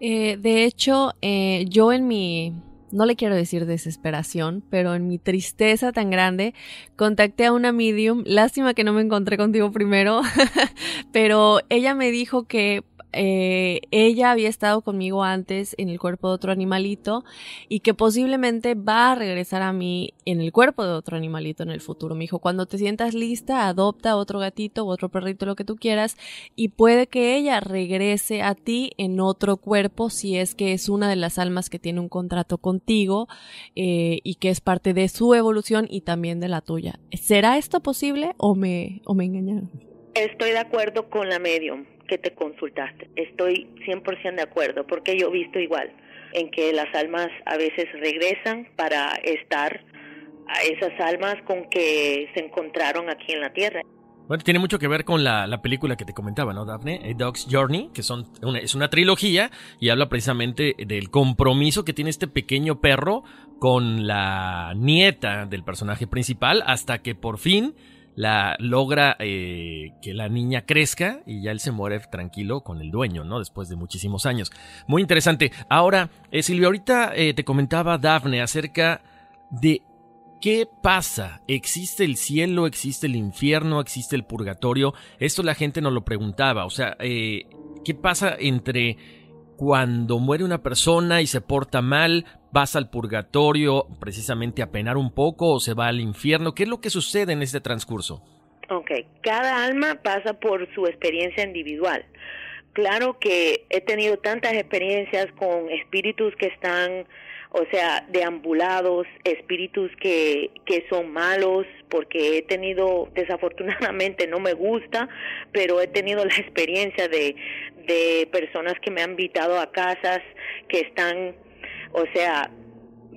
[SPEAKER 1] Eh, de hecho, eh, yo en mi, no le quiero decir desesperación, pero en mi tristeza tan grande, contacté a una medium, lástima que no me encontré contigo primero, pero ella me dijo que eh, ella había estado conmigo antes en el cuerpo de otro animalito y que posiblemente va a regresar a mí en el cuerpo de otro animalito en el futuro. Me dijo, cuando te sientas lista, adopta otro gatito o otro perrito, lo que tú quieras, y puede que ella regrese a ti en otro cuerpo si es que es una de las almas que tiene un contrato contigo eh, y que es parte de su evolución y también de la tuya. ¿Será esto posible o me, o me engañaron? Estoy
[SPEAKER 3] de acuerdo con la medium que te consultaste. Estoy 100% de acuerdo, porque yo he visto igual en que las almas a veces regresan para estar a esas almas con que se encontraron aquí en la Tierra.
[SPEAKER 2] Bueno, tiene mucho que ver con la, película que te comentaba, ¿no, Daphne? A Dog's Journey, que son es una trilogía y habla precisamente del compromiso que tiene este pequeño perro con la nieta del personaje principal hasta que por fin la logra eh, que la niña crezca y ya él se muere tranquilo con el dueño, ¿no? Después de muchísimos años. Muy interesante. Ahora, eh, Silvia ahorita eh, te comentaba Dafne acerca de ¿Qué pasa? ¿Existe el cielo? ¿Existe el infierno? ¿Existe el purgatorio? Esto la gente nos lo preguntaba. O sea, ¿qué pasa entre cuando muere una persona y se porta mal, vas al purgatorio precisamente a penar un poco o se va al infierno? ¿Qué es lo que sucede en este transcurso?
[SPEAKER 3] Ok, cada alma pasa por su experiencia individual. Claro que he tenido tantas experiencias con espíritus que están, o sea, deambulados, espíritus que, que son malos, porque he tenido, desafortunadamente no me gusta, pero he tenido la experiencia de, de personas que me han invitado a casas que están o sea,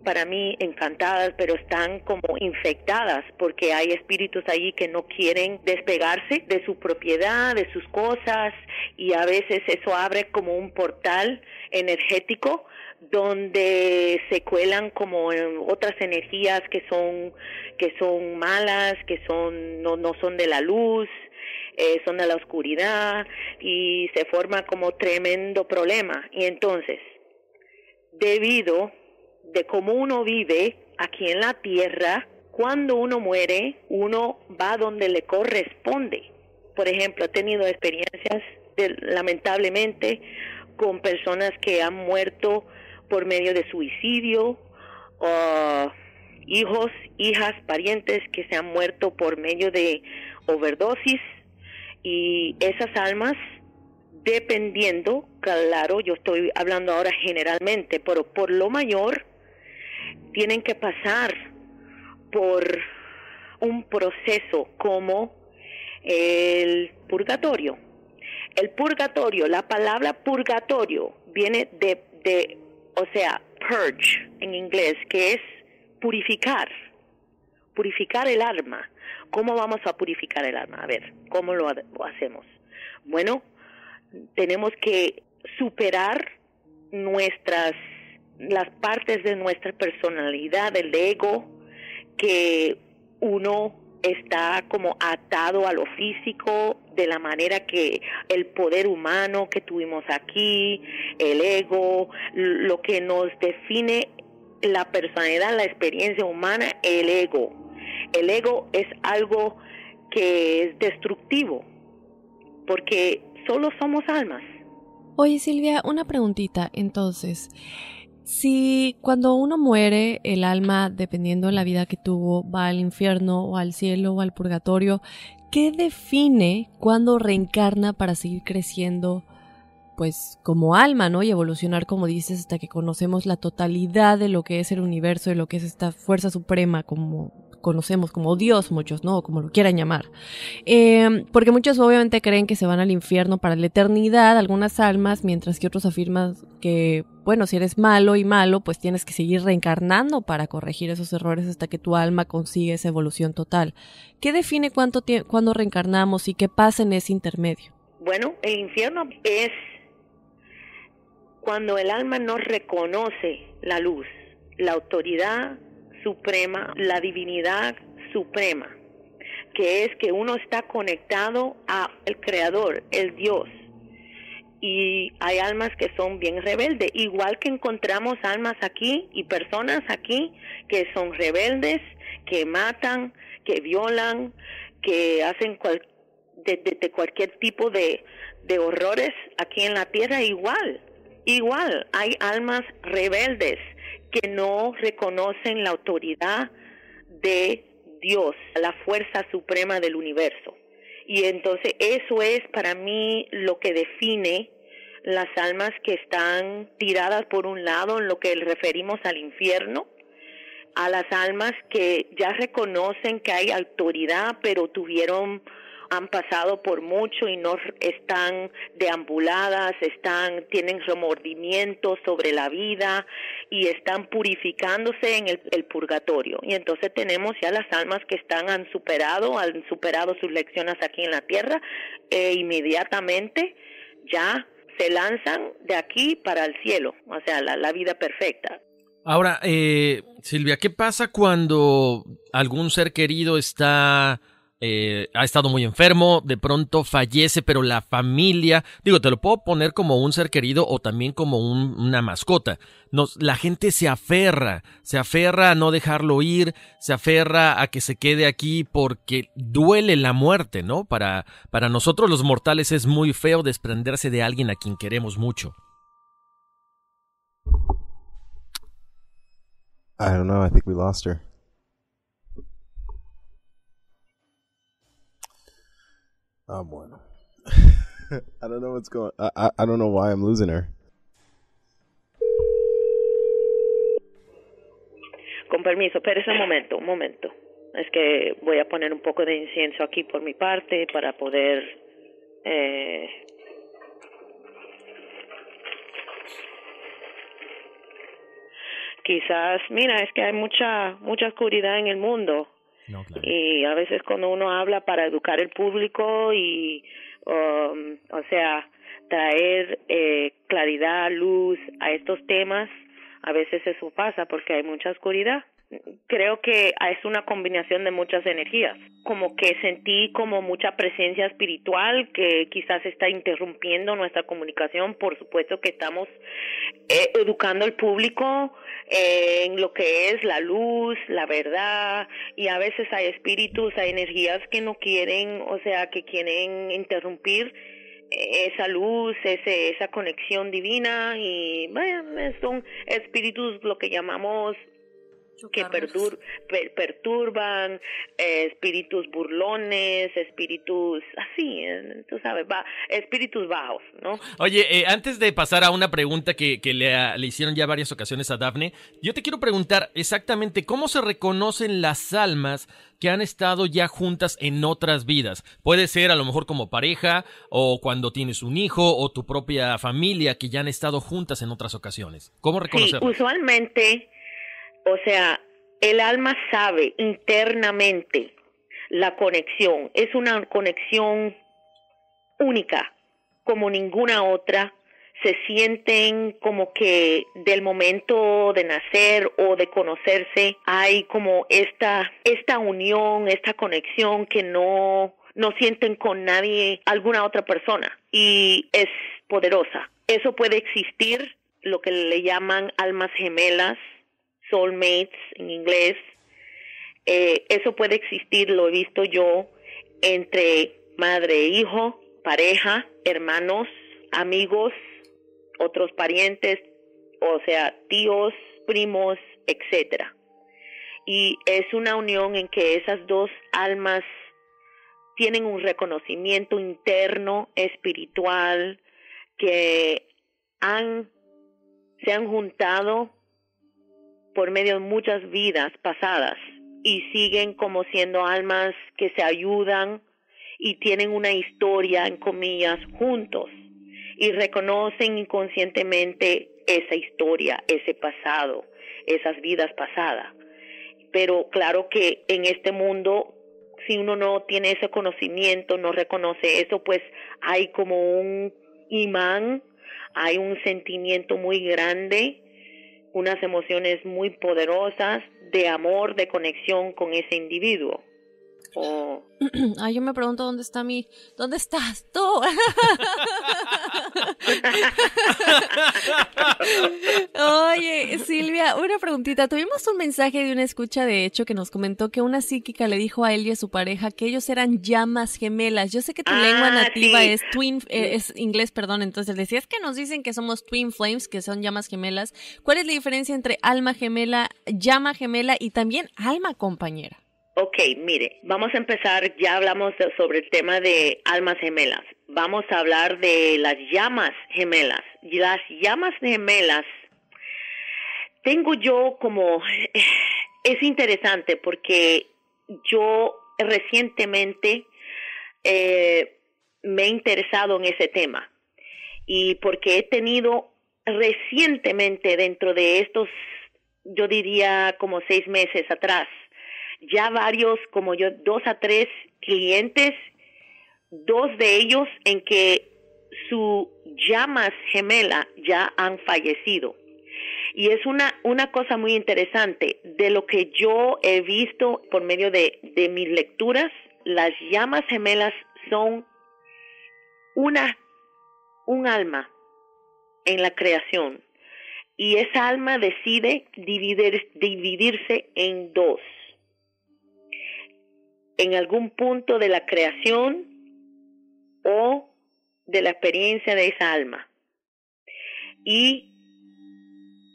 [SPEAKER 3] para mí encantadas, pero están como infectadas porque hay espíritus allí que no quieren despegarse de su propiedad, de sus cosas, y a veces eso abre como un portal energético donde se cuelan como otras energías que son que son malas, que son no no son de la luz, eh, son de la oscuridad y se forma como tremendo problema. Y entonces debido de cómo uno vive aquí en la tierra, cuando uno muere, uno va donde le corresponde. Por ejemplo, he tenido experiencias, lamentablemente, con personas que han muerto por medio de suicidio, o hijos, hijas, parientes que se han muerto por medio de overdosis, y esas almas dependiendo, claro, yo estoy hablando ahora generalmente, pero por lo mayor tienen que pasar por un proceso como el purgatorio. El purgatorio, la palabra purgatorio viene de, de o sea, purge en inglés, que es purificar, purificar el alma. ¿Cómo vamos a purificar el alma? A ver, ¿cómo lo, lo hacemos? Bueno, tenemos que superar nuestras las partes de nuestra personalidad, el ego, que uno está como atado a lo físico de la manera que el poder humano que tuvimos aquí, el ego, lo que nos define la personalidad, la experiencia humana, el ego. El ego es algo que es destructivo, porque solo somos almas.
[SPEAKER 1] Oye Silvia, una preguntita entonces. Si cuando uno muere, el alma, dependiendo de la vida que tuvo, va al infierno o al cielo o al purgatorio, ¿qué define cuando reencarna para seguir creciendo? pues como alma, ¿no? Y evolucionar, como dices, hasta que conocemos la totalidad de lo que es el universo, de lo que es esta fuerza suprema, como conocemos como Dios, muchos, ¿no? como lo quieran llamar. Em, porque muchos obviamente creen que se van al infierno para la eternidad, algunas almas, mientras que otros afirman que, bueno, si eres malo y malo, pues tienes que seguir reencarnando para corregir esos errores hasta que tu alma consigue esa evolución total. ¿Qué define cuánto cuándo reencarnamos y qué pasa en ese intermedio?
[SPEAKER 3] Bueno, el infierno es cuando el alma no reconoce la luz, la autoridad, suprema, la divinidad suprema, que es que uno está conectado a el creador, el Dios. Y hay almas que son bien rebeldes, igual que encontramos almas aquí y personas aquí que son rebeldes, que matan, que violan, que hacen de, cualquier tipo de, de horrores aquí en la tierra, igual, igual, hay almas rebeldes que no reconocen la autoridad de Dios, la fuerza suprema del universo. Y entonces eso es para mí lo que define las almas que están tiradas por un lado en lo que referimos al infierno, a las almas que ya reconocen que hay autoridad pero tuvieron han pasado por mucho y no están deambuladas, están tienen remordimientos sobre la vida y están purificándose en el, purgatorio. Y entonces tenemos ya las almas que están han superado, han superado sus lecciones aquí en la tierra e inmediatamente ya se lanzan de aquí para el cielo, o sea, la, vida perfecta.
[SPEAKER 2] Ahora, eh, Silvia, ¿qué pasa cuando algún ser querido está eh, ha estado muy enfermo, de pronto fallece, pero la familia, digo, te lo puedo poner como un ser querido o también como una mascota. Nos, la gente se aferra, se aferra a no dejarlo ir, se aferra a que se quede aquí porque duele la muerte, ¿no? Para, para nosotros los mortales es muy feo desprenderse de alguien a quien queremos mucho.
[SPEAKER 1] I don't know, I think we lost her.
[SPEAKER 2] I'm ah, I don't know what's going. I, I don't know why I'm losing her.
[SPEAKER 3] Con permiso, pero es un momento, un momento. Es que voy a poner un poco de incienso aquí por mi parte para poder eh, quizás, mira, es que hay mucha mucha oscuridad en el mundo y a veces cuando uno habla para educar el público y, um, o sea, traer eh, claridad, luz a estos temas, a veces eso pasa porque hay mucha oscuridad creo que es una combinación de muchas energías. Como que sentí como mucha presencia espiritual que quizás está interrumpiendo nuestra comunicación. Por supuesto que estamos eh, educando al público en lo que es la luz, la verdad, y a veces hay espíritus, hay energías que no quieren, o sea, que quieren interrumpir eh, esa luz, ese, esa conexión divina y bueno, son espíritus lo que llamamos que perturban, eh, espíritus burlones, espíritus así, eh, tú sabes, espíritus bajos, ¿no? Oye,
[SPEAKER 2] eh, antes de pasar a una pregunta que, que le, le, hicieron ya varias ocasiones a Dafne, yo te quiero preguntar exactamente cómo se reconocen las almas que han estado ya juntas en otras vidas. Puede ser a lo mejor como pareja o cuando tienes un hijo o tu propia familia que ya han estado juntas en otras ocasiones. ¿Cómo reconocerlo? Sí,
[SPEAKER 3] usualmente o sea, el alma sabe internamente la conexión. Es una conexión única, como ninguna otra. Se sienten como que del momento de nacer o de conocerse hay como esta, esta unión, esta conexión que no, no sienten con nadie, alguna otra persona. Y es poderosa. Eso puede existir, lo que le llaman almas gemelas, soulmates en inglés. Eh, eso puede existir, lo he visto yo, entre madre e hijo, pareja, hermanos, amigos, otros parientes, o sea, tíos, primos, etcétera. Y es una unión en que esas dos almas tienen un reconocimiento interno, espiritual, que han, se han juntado por medio de muchas vidas pasadas y siguen como siendo almas que se ayudan y tienen una historia, en comillas, juntos y reconocen inconscientemente esa historia, ese pasado, esas vidas pasadas. Pero claro que en este mundo, si uno no tiene ese conocimiento, no reconoce eso, pues hay como un imán, hay un sentimiento muy grande unas emociones muy poderosas de amor, de conexión con ese individuo. Oh.
[SPEAKER 1] Ay, yo me pregunto dónde está mi. ¿Dónde estás tú? Oye, Silvia, una preguntita. Tuvimos un mensaje de una escucha, de hecho, que nos comentó que una psíquica le dijo a él y a su pareja que ellos eran llamas gemelas. Yo sé que tu lengua ah, nativa es twin, eh, es inglés, perdón. Entonces decías que nos dicen que somos twin flames, que son llamas gemelas. ¿Cuál es la diferencia entre alma gemela, llama gemela y también alma compañera?
[SPEAKER 3] Ok, mire, vamos a empezar, ya hablamos sobre el tema de almas gemelas, vamos a hablar de las llamas gemelas. Las llamas gemelas, tengo yo como, es interesante porque yo recientemente eh, me he interesado en ese tema y porque he tenido recientemente dentro de estos, yo diría como seis meses atrás, ya varios, como yo, dos a tres clientes, dos de ellos en que su llamas gemela ya han fallecido. Y es una, una cosa muy interesante de lo que yo he visto por medio de, de mis lecturas, las llamas gemelas son una, un alma en la creación. Y esa alma decide dividirse en dos en algún punto de la creación o de la experiencia de esa alma. Y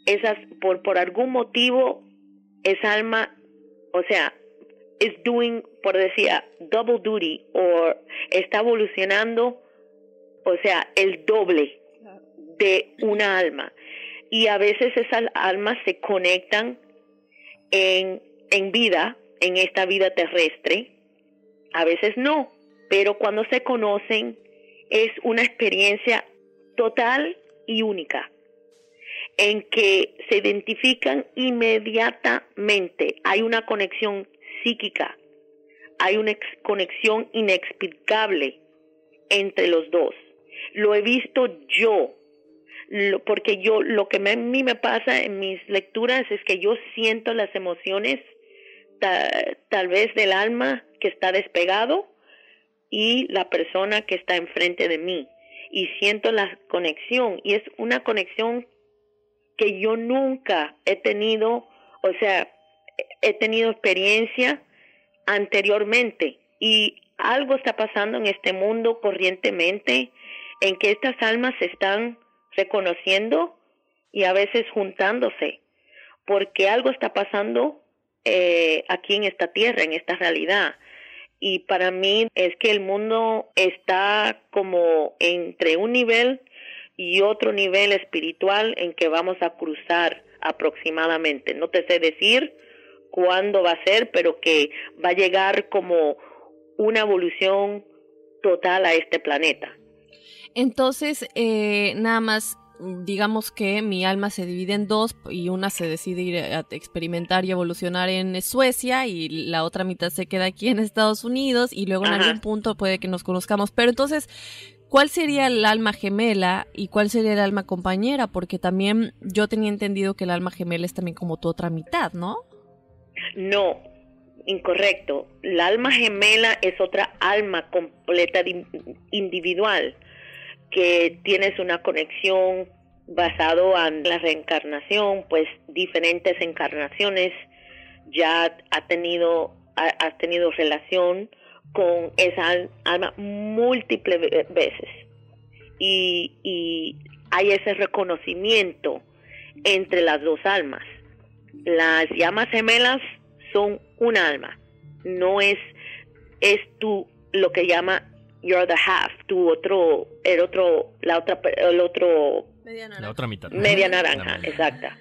[SPEAKER 3] esas, por, por algún motivo, esa alma, o sea, es doing, por decir, double duty, o está evolucionando, o sea, el doble de una alma. Y a veces esas almas se conectan en, en vida en esta vida terrestre, a veces no, pero cuando se conocen es una experiencia total y única, en que se identifican inmediatamente, hay una conexión psíquica, hay una conexión inexplicable entre los dos. Lo he visto yo, porque yo lo que a mí me pasa en mis lecturas es que yo siento las emociones tal vez del alma que está despegado y la persona que está enfrente de mí. Y siento la conexión y es una conexión que yo nunca he tenido, o sea, he tenido experiencia anteriormente y algo está pasando en este mundo corrientemente en que estas almas se están reconociendo y a veces juntándose, porque algo está pasando eh, aquí en esta tierra, en esta realidad. Y para mí es que el mundo está como entre un nivel y otro nivel espiritual en que vamos a cruzar aproximadamente. No te sé decir cuándo va a ser, pero que va a llegar como una evolución total a este planeta.
[SPEAKER 1] Entonces, eh, nada más digamos que mi alma se divide en dos y una se decide ir a experimentar y evolucionar en Suecia y la otra mitad se queda aquí en Estados Unidos y luego en algún punto puede que nos conozcamos. Pero entonces, ¿cuál sería el alma gemela y cuál sería el alma compañera? Porque también yo tenía entendido que el alma gemela es también como tu otra mitad, ¿no?
[SPEAKER 3] No, incorrecto. La alma gemela es otra alma completa individual que tienes una conexión basado en la reencarnación, pues diferentes encarnaciones ya ha tenido, has tenido relación con esa alma múltiples veces. Y, hay ese reconocimiento entre las dos almas. Las llamas gemelas son un alma, no es, es lo que llama you're the half, tu otro, el otro, la otra, el otro...
[SPEAKER 2] La otra mitad. Media naranja,
[SPEAKER 3] exacta.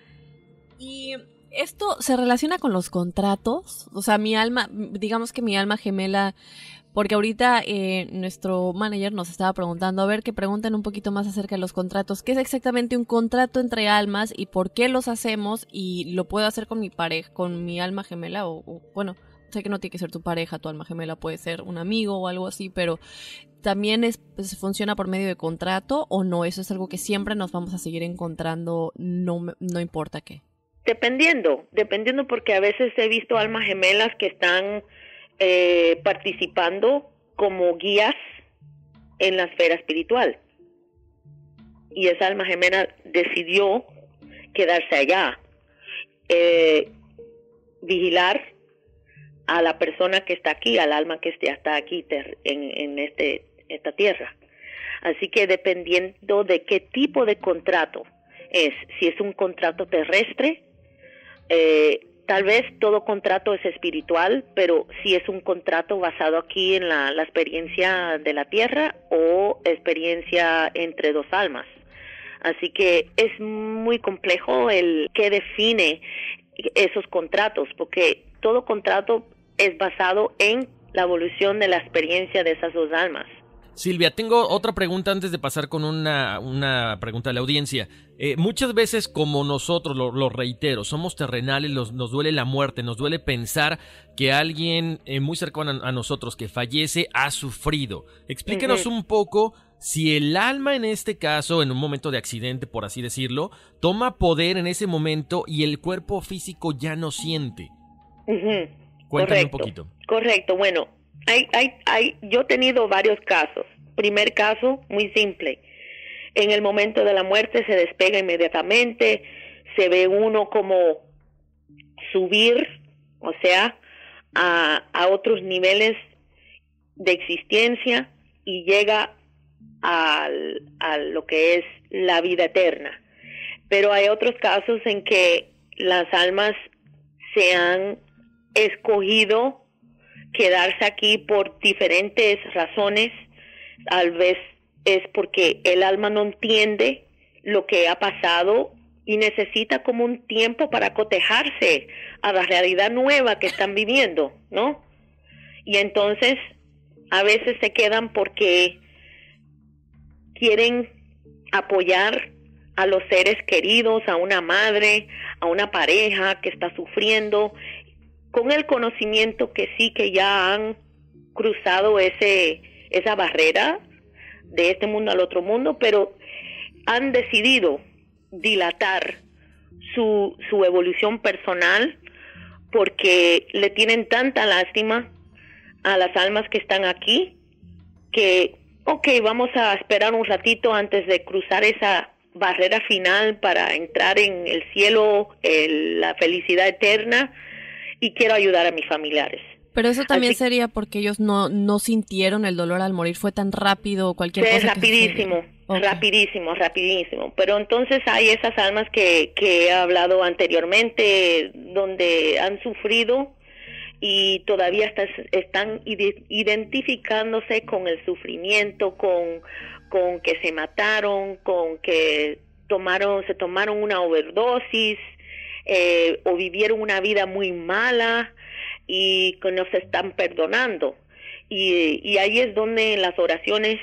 [SPEAKER 1] Y esto se relaciona con los contratos, o sea, mi alma, digamos que mi alma gemela, porque ahorita eh, nuestro manager nos estaba preguntando, a ver, que pregunten un poquito más acerca de los contratos, qué es exactamente un contrato entre almas y por qué los hacemos y lo puedo hacer con mi pareja, con mi alma gemela o bueno, sé que no tiene que ser tu pareja, tu alma gemela puede ser un amigo o algo así, pero también es, pues, funciona por medio de contrato o no, eso es algo que siempre nos vamos a seguir encontrando, no, no importa qué.
[SPEAKER 3] Dependiendo, dependiendo porque a veces he visto almas gemelas que están eh, participando como guías en la esfera espiritual. Y esa alma gemela decidió quedarse allá, eh, vigilar a la persona que está aquí, al alma que este, está aquí en, este, esta tierra. Así que dependiendo de qué tipo de contrato es, si es un contrato terrestre, eh, tal vez todo contrato es espiritual, pero si es un contrato basado aquí en la, la, experiencia de la tierra o experiencia entre dos almas. Así que es muy complejo el que define esos contratos, porque todo contrato es basado en la evolución de la experiencia de esas dos almas.
[SPEAKER 2] Silvia, tengo otra pregunta antes de pasar con una, una pregunta de la audiencia. Eh, muchas veces, como nosotros, lo, reitero, somos terrenales, nos duele la muerte, nos duele pensar que alguien eh, muy cercano a, nosotros que fallece ha sufrido. Explíquenos un poco si el alma en este caso, en un momento de accidente, por así decirlo, toma poder en ese momento y el cuerpo físico ya no siente.
[SPEAKER 3] Cuéntame correcto, un poquito. Correcto, bueno, hay, hay, hay, yo he tenido varios casos. Primer caso, muy simple. En el momento de la muerte se despega inmediatamente, se ve uno como subir, o sea, a, a otros niveles de existencia y llega al, a lo que es la vida eterna. Pero hay otros casos en que las almas se han escogido quedarse aquí por diferentes razones, tal vez es porque el alma no entiende lo que ha pasado y necesita como un tiempo para cotejarse a la realidad nueva que están viviendo, ¿no? Y entonces a veces se quedan porque quieren apoyar a los seres queridos, a una madre, a una pareja que está sufriendo con el conocimiento que sí que ya han cruzado ese, esa barrera de este mundo al otro mundo, pero han decidido dilatar su, su evolución personal porque le tienen tanta lástima a las almas que están aquí que, ok, vamos a esperar un ratito antes de cruzar esa barrera final para entrar en el cielo, en la felicidad eterna y quiero ayudar a mis familiares. Pero eso también
[SPEAKER 1] sería porque ellos no, no sintieron el dolor al morir, fue tan rápido o cualquier es cosa. Rapidísimo, rapidísimo,
[SPEAKER 3] rapidísimo. Pero entonces hay esas almas que, que he hablado anteriormente, donde han sufrido y todavía están identificándose con el sufrimiento, con, con que se mataron, con que tomaron, se tomaron una overdosis, eh, o vivieron una vida muy mala y que nos están perdonando. Y, ahí es donde las oraciones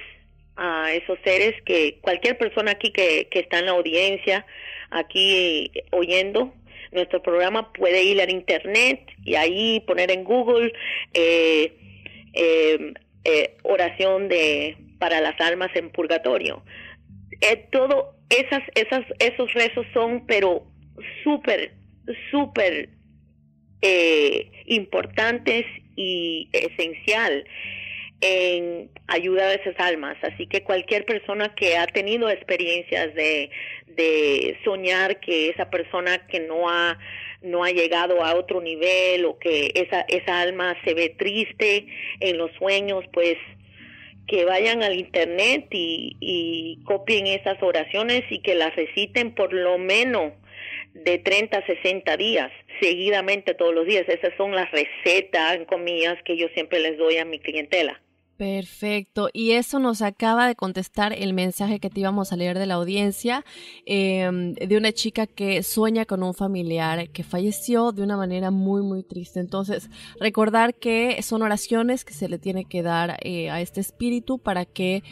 [SPEAKER 3] a esos seres que cualquier persona aquí que, está en la audiencia, aquí oyendo nuestro programa, puede ir a internet y ahí poner en Google eh, eh, oración de para las almas en purgatorio. todo esas, esas, esos rezos son, pero súper, súper eh, importantes y esencial en ayuda de esas almas. Así que cualquier persona que ha tenido experiencias de, de soñar que esa persona que no ha no ha llegado a otro nivel o que esa, esa alma se ve triste en los sueños, pues que vayan al internet y copien esas oraciones y que las reciten por lo menos de 30 a 60 días seguidamente todos los días. Esas son las recetas, en comillas, que yo siempre les doy a mi clientela.
[SPEAKER 1] Perfecto. Y eso nos acaba de contestar el mensaje que te íbamos a leer de la audiencia em, de una chica que sueña con un familiar que falleció de una manera muy, muy triste. Entonces, recordar que son oraciones que se le tiene que dar eh, a este espíritu para que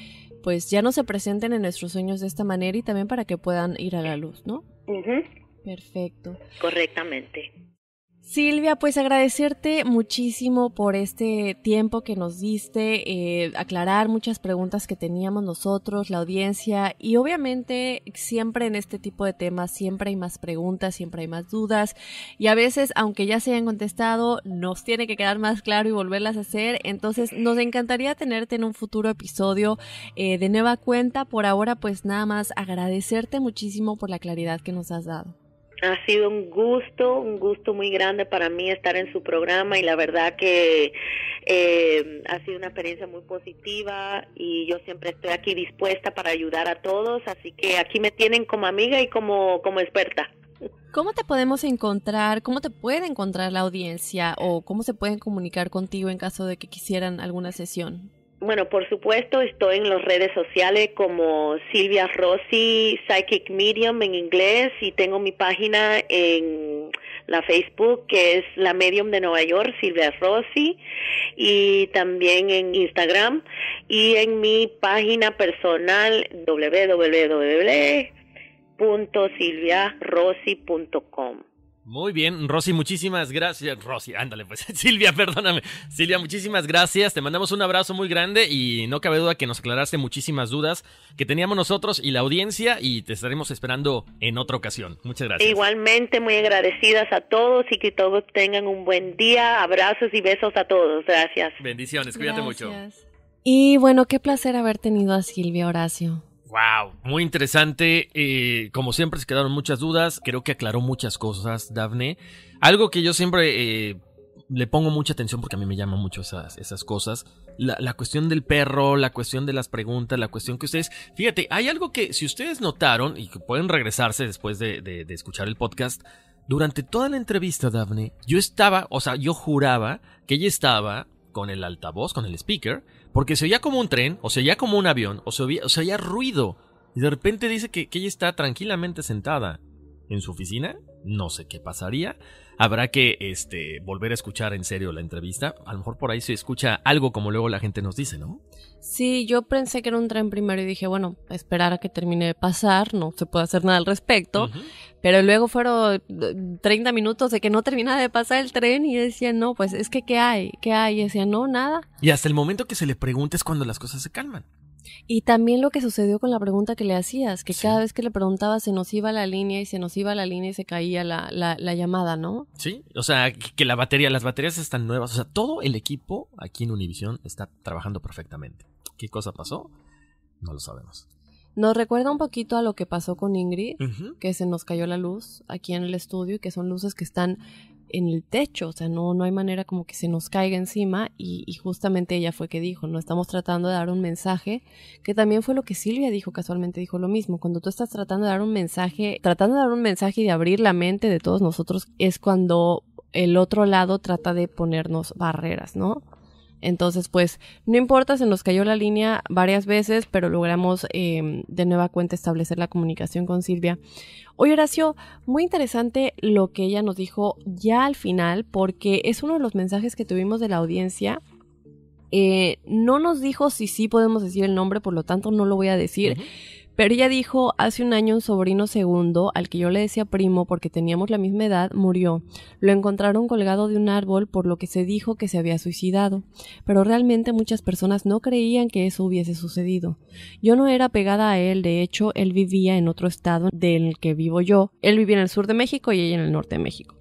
[SPEAKER 1] pues ya no se presenten en nuestros sueños de esta manera y también para que puedan ir a la luz, ¿no?
[SPEAKER 3] Perfecto. Correctamente.
[SPEAKER 1] Silvia, pues agradecerte muchísimo por este tiempo que nos diste, eh, aclarar muchas preguntas que teníamos nosotros, la audiencia, y obviamente siempre en este tipo de temas siempre hay más preguntas, siempre hay más dudas, y a veces, aunque ya se hayan contestado, nos tiene que quedar más claro y volverlas a hacer, entonces nos encantaría tenerte en un futuro episodio eh, de nueva cuenta, por ahora pues nada más agradecerte muchísimo por la claridad que nos has dado.
[SPEAKER 3] Ha sido un gusto, un gusto muy grande para mí estar en su programa y la verdad que eh, ha sido una experiencia muy positiva y yo siempre estoy aquí dispuesta para ayudar a todos, así que aquí me tienen como amiga y como, como experta. ¿Cómo te
[SPEAKER 1] podemos encontrar? ¿Cómo te puede encontrar la audiencia? ¿O cómo se pueden comunicar contigo en caso de que quisieran alguna sesión?
[SPEAKER 3] Bueno, por supuesto, estoy en las redes sociales como Silvia Rossi, Psychic Medium en inglés, y tengo mi página en la Facebook, que es la Medium de Nueva York, Silvia Rossi, y también en Instagram, y en mi página personal www.silviarossi.com.
[SPEAKER 2] Muy bien, Rosy, muchísimas gracias. Rosy, ándale pues. Silvia, perdóname. Silvia, muchísimas gracias. Te mandamos un abrazo muy grande y no cabe duda que nos aclaraste muchísimas dudas que teníamos nosotros y la audiencia y te estaremos esperando en otra ocasión. Muchas gracias.
[SPEAKER 3] Igualmente, muy agradecidas a todos y que todos tengan un buen día. Abrazos y besos a todos. Gracias.
[SPEAKER 2] Bendiciones, cuídate mucho.
[SPEAKER 1] Y bueno, qué placer haber tenido a Silvia Horacio.
[SPEAKER 2] Wow, muy interesante. Eh, como siempre, se quedaron muchas dudas. Creo que aclaró muchas cosas, Dafne. Algo que yo siempre eh, le pongo mucha atención porque a mí me llaman mucho esas, cosas. La, cuestión del perro, la cuestión de las preguntas, la cuestión que ustedes. Fíjate, hay algo que si ustedes notaron y que pueden regresarse después de, de escuchar el podcast. Durante toda la entrevista, Dafne, yo estaba, o sea, yo juraba que ella estaba con el altavoz, con el speaker, porque se oía como un tren, o se oía como un avión, o se oía, ruido. Y de repente dice que, que ella está tranquilamente sentada en su oficina. No sé qué pasaría. Habrá que este, volver a escuchar en serio la entrevista. A lo mejor por ahí se escucha algo como luego la gente nos dice, ¿no?
[SPEAKER 1] Sí, yo pensé que era un tren primero y dije, bueno, esperar a que termine de pasar, no se puede hacer nada al respecto. Pero luego fueron 30 eh, minutos de que no termina de pasar el tren y decía, no, pues es que ¿qué hay? ¿Qué hay? Y decía, no, nada.
[SPEAKER 2] Y hasta el momento que se le pregunta es cuando las cosas se calman.
[SPEAKER 1] Y también lo que sucedió con la pregunta que le hacías, que cada vez que le preguntaba se nos iba la línea y se nos iba la línea y se caía la, llamada, ¿no?
[SPEAKER 2] Sí, o sea, que la batería, las baterías están nuevas, o sea, todo el equipo aquí en Univision está trabajando perfectamente. ¿Qué cosa pasó? No lo sabemos.
[SPEAKER 1] Nos recuerda un poquito a lo que pasó con Ingrid, que se nos cayó la luz aquí en el estudio y que son luces que están en el techo, o sea, no, no hay manera como que se nos caiga encima y, y, justamente ella fue que dijo, no estamos tratando de dar un mensaje, que también fue lo que Silvia dijo casualmente, dijo lo mismo, cuando tú estás tratando de dar un mensaje, tratando de dar un mensaje y de abrir la mente de todos nosotros, es cuando el otro lado trata de ponernos barreras, ¿no? Entonces, pues, no importa, se nos cayó la línea varias veces, pero logramos em, de nueva cuenta establecer la comunicación con Silvia. Oye, Horacio, muy interesante lo que ella nos dijo ya al final, porque es uno de los mensajes que tuvimos de la audiencia. Eh, no nos dijo si sí podemos decir el nombre, por lo tanto no lo voy a decir. Pero ella dijo, hace un año un sobrino segundo, al que yo le decía primo porque teníamos la misma edad, murió. Lo encontraron colgado de un árbol por lo que se dijo que se había suicidado. Pero realmente muchas personas no creían que eso hubiese sucedido. Yo no era pegada a él, de hecho, él vivía en otro estado del que vivo yo. Él vivía en el sur de México y ella en el norte de México.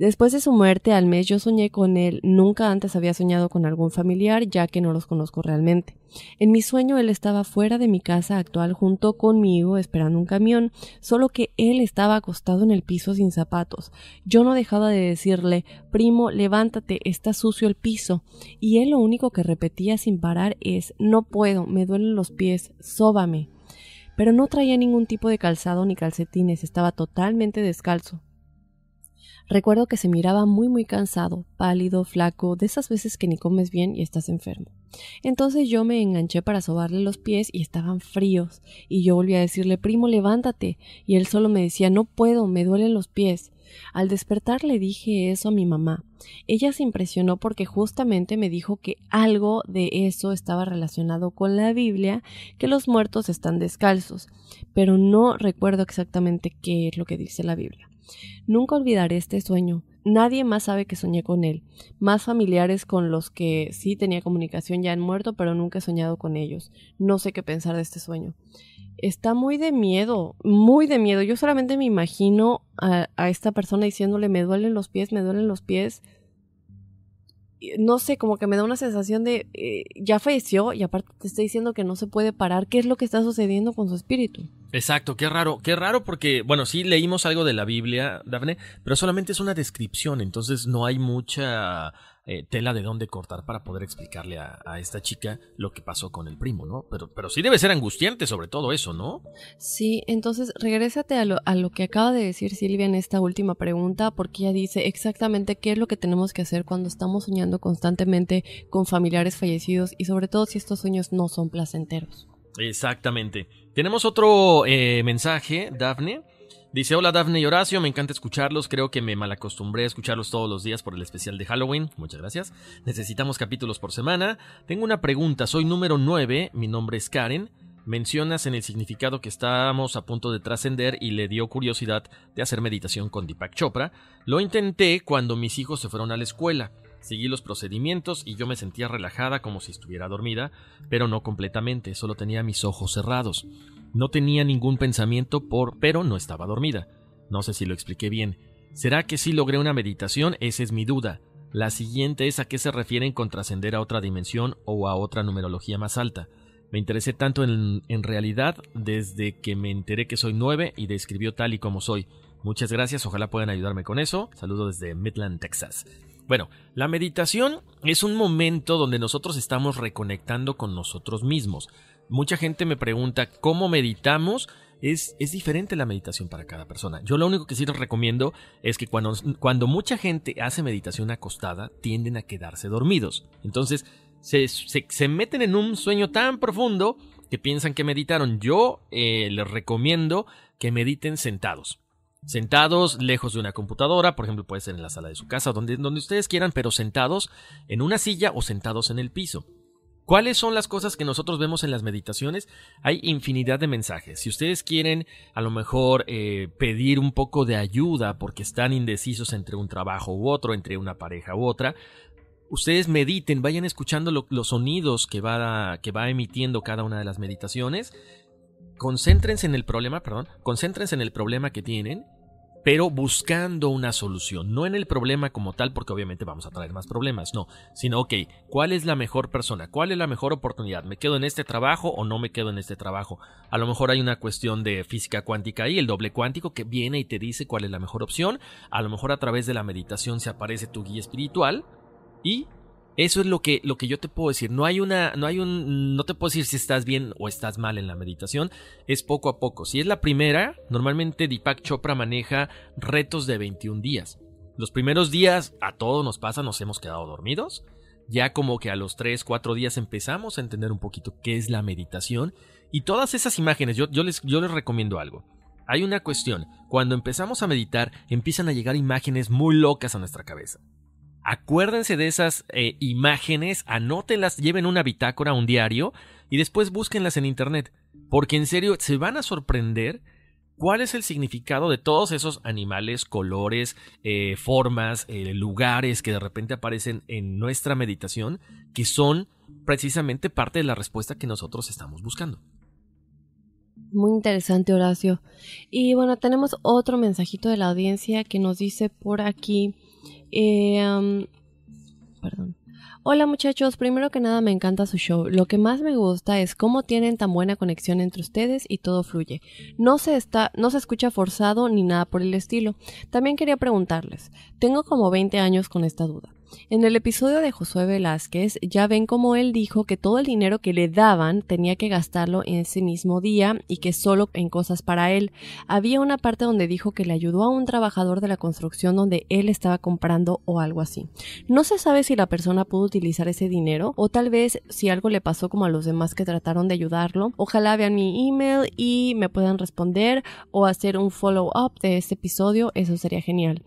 [SPEAKER 1] Después de su muerte al mes yo soñé con él, nunca antes había soñado con algún familiar ya que no los conozco realmente. En mi sueño él estaba fuera de mi casa actual junto conmigo esperando un camión, solo que él estaba acostado en el piso sin zapatos. Yo no dejaba de decirle Primo, levántate, está sucio el piso. Y él lo único que repetía sin parar es No puedo, me duelen los pies, sóbame. Pero no traía ningún tipo de calzado ni calcetines, estaba totalmente descalzo. Recuerdo que se miraba muy muy cansado, pálido, flaco, de esas veces que ni comes bien y estás enfermo. Entonces yo me enganché para sobarle los pies y estaban fríos, y yo volví a decirle primo levántate, y él solo me decía no puedo, me duelen los pies. Al despertar le dije eso a mi mamá. Ella se impresionó porque justamente me dijo que algo de eso estaba relacionado con la Biblia, que los muertos están descalzos, pero no recuerdo exactamente qué es lo que dice la Biblia. Nunca olvidaré este sueño. Nadie más sabe que soñé con él. Más familiares con los que sí tenía comunicación ya han muerto, pero nunca he soñado con ellos. No sé qué pensar de este sueño. Está muy de miedo, muy de miedo. Yo solamente me imagino a, a esta persona diciéndole me duelen los pies, me duelen los pies. Eh, no sé, como que me da una sensación de eh, ya falleció y aparte te estoy diciendo que no se puede parar. ¿Qué es lo que está sucediendo con su espíritu?
[SPEAKER 2] Exacto, qué raro, qué raro porque, bueno, sí leímos algo de la Biblia, Dafne, pero solamente es una descripción, entonces no hay mucha eh, tela de dónde cortar para poder explicarle a, esta chica lo que pasó con el primo, ¿no? Pero, pero sí debe ser angustiante sobre todo eso, ¿no?
[SPEAKER 1] Sí, entonces regrésate a lo, que acaba de decir Silvia en esta última pregunta, porque ella dice exactamente qué es lo que tenemos que hacer cuando estamos soñando constantemente con familiares fallecidos y sobre todo si estos sueños no son placenteros.
[SPEAKER 2] Exactamente. Tenemos otro eh, mensaje, Daphne. Dice, hola Daphne y Horacio, me encanta escucharlos, creo que me malacostumbré a escucharlos todos los días por el especial de Halloween, muchas gracias. Necesitamos capítulos por semana. Tengo una pregunta, soy número 9, mi nombre es Karen. Mencionas en el significado que estábamos a punto de trascender y le dio curiosidad de hacer meditación con Deepak Chopra. Lo intenté cuando mis hijos se fueron a la escuela. Seguí los procedimientos y yo me sentía relajada como si estuviera dormida, pero no completamente, solo tenía mis ojos cerrados. No tenía ningún pensamiento por, pero no estaba dormida. No sé si lo expliqué bien. ¿Será que sí logré una meditación? Esa es mi duda. La siguiente es a qué se refieren con trascender a otra dimensión o a otra numerología más alta. Me interesé tanto en, realidad desde que me enteré que soy nueve y describió tal y como soy. Muchas gracias, ojalá puedan ayudarme con eso. Saludo desde Midland, Texas. Bueno, la meditación es un momento donde nosotros estamos reconectando con nosotros mismos mucha gente me pregunta cómo meditamos. Es, diferente la meditación para cada persona. Yo lo único que sí les recomiendo es que cuando, mucha gente hace meditación acostada, tienden a quedarse dormidos. Entonces, se, meten en un sueño tan profundo que piensan que meditaron. Yo eh, les recomiendo que mediten sentados. Sentados lejos de una computadora, por ejemplo, puede ser en la sala de su casa, donde, donde ustedes quieran, pero sentados en una silla o sentados en el piso. ¿Cuáles son las cosas que nosotros vemos en las meditaciones? Hay infinidad de mensajes. Si ustedes quieren a lo mejor eh, pedir un poco de ayuda porque están indecisos entre un trabajo u otro, entre una pareja u otra, ustedes mediten, vayan escuchando los sonidos que va, que va emitiendo cada una de las meditaciones. Concéntrense en el problema, perdón, concéntrense en el problema que tienen pero buscando una solución, no en el problema como tal, porque obviamente vamos a traer más problemas, no, sino, ok, ¿cuál es la mejor persona? ¿Cuál es la mejor oportunidad? ¿Me quedo en este trabajo o no me quedo en este trabajo? A lo mejor hay una cuestión de física cuántica ahí, el doble cuántico que viene y te dice cuál es la mejor opción, a lo mejor a través de la meditación se aparece tu guía espiritual y eso es lo que, lo que yo te puedo decir. No hay una, no hay un, no te puedo decir si estás bien o estás mal en la meditación. Es poco a poco. Si es la primera, normalmente Deepak Chopra maneja retos de 21 días. Los primeros días a todos nos pasa, nos hemos quedado dormidos. Ya como que a los 3, 4 días empezamos a entender un poquito qué es la meditación. Y todas esas imágenes, yo, les, yo les recomiendo algo. Hay una cuestión, cuando empezamos a meditar empiezan a llegar imágenes muy locas a nuestra cabeza. Acuérdense de esas eh, imágenes, anótenlas, lleven una bitácora, un diario y después búsquenlas en internet, porque en serio se van a sorprender cuál es el significado de todos esos animales, colores, eh, formas, eh, lugares que de repente aparecen en nuestra meditación, que son precisamente parte de la respuesta que nosotros estamos buscando.
[SPEAKER 1] Muy interesante, Horacio. Y bueno, tenemos otro mensajito de la audiencia que nos dice por aquí. Eh, perdón. Hola muchachos, primero que nada me encanta su show. Lo que más me gusta es cómo tienen tan buena conexión entre ustedes y todo fluye. No se está, no se escucha forzado ni nada por el estilo. También quería preguntarles, tengo como 20 años con esta duda. En el episodio de Josué Velázquez ya ven cómo él dijo que todo el dinero que le daban tenía que gastarlo en ese mismo día y que solo en cosas para él. Había una parte donde dijo que le ayudó a un trabajador de la construcción donde él estaba comprando o algo así. No se sabe si la persona pudo utilizar ese dinero o tal vez si algo le pasó como a los demás que trataron de ayudarlo. Ojalá vean mi email y me puedan responder o hacer un follow-up de este episodio, eso sería genial.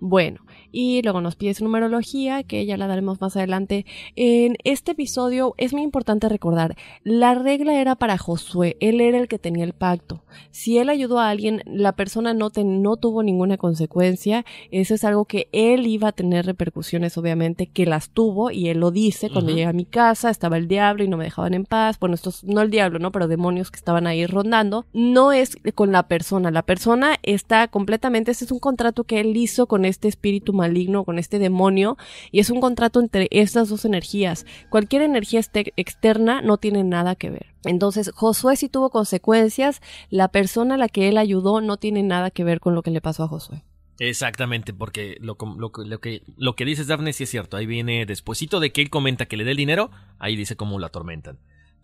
[SPEAKER 1] Bueno, y luego nos su numerología que ya la daremos más adelante. En este episodio es muy importante recordar, la regla era para Josué, él era el que tenía el pacto. Si él ayudó a alguien, la persona no, te, no tuvo ninguna consecuencia, eso es algo que él iba a tener repercusiones, obviamente, que las tuvo, y él lo dice, cuando llega a mi casa estaba el diablo y no me dejaban en paz, bueno, estos, no el diablo, ¿no? Pero demonios que estaban ahí rondando, no es con la persona, la persona está completamente, ese es un contrato que él hizo con este espíritu maligno, con este demonio, y es un contrato entre estas dos energías. Cualquier energía este, externa no tiene nada que ver. Entonces, Josué sí tuvo consecuencias. La persona a la que él ayudó no tiene nada que ver con lo que le pasó a Josué.
[SPEAKER 2] Exactamente, porque lo, lo, que, lo dices, Daphne, sí es cierto. Ahí viene, despuesito de que él comenta que le dé el dinero, ahí dice cómo la atormentan.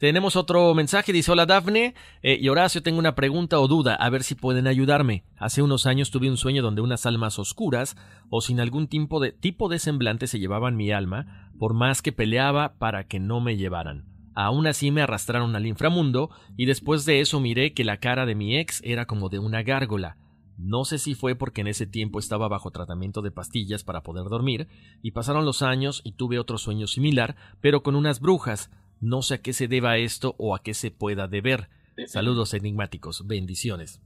[SPEAKER 2] Tenemos otro mensaje, dice hola Dafne eh, y Horacio, tengo una pregunta o duda, a ver si pueden ayudarme. Hace unos años tuve un sueño donde unas almas oscuras o sin algún tipo de, tipo de semblante se llevaban mi alma, por más que peleaba para que no me llevaran. Aún así me arrastraron al inframundo y después de eso miré que la cara de mi ex era como de una gárgola. No sé si fue porque en ese tiempo estaba bajo tratamiento de pastillas para poder dormir, y pasaron los años y tuve otro sueño similar, pero con unas brujas. No sé a qué se deba esto o a qué se pueda deber. Saludos enigmáticos. Bendiciones.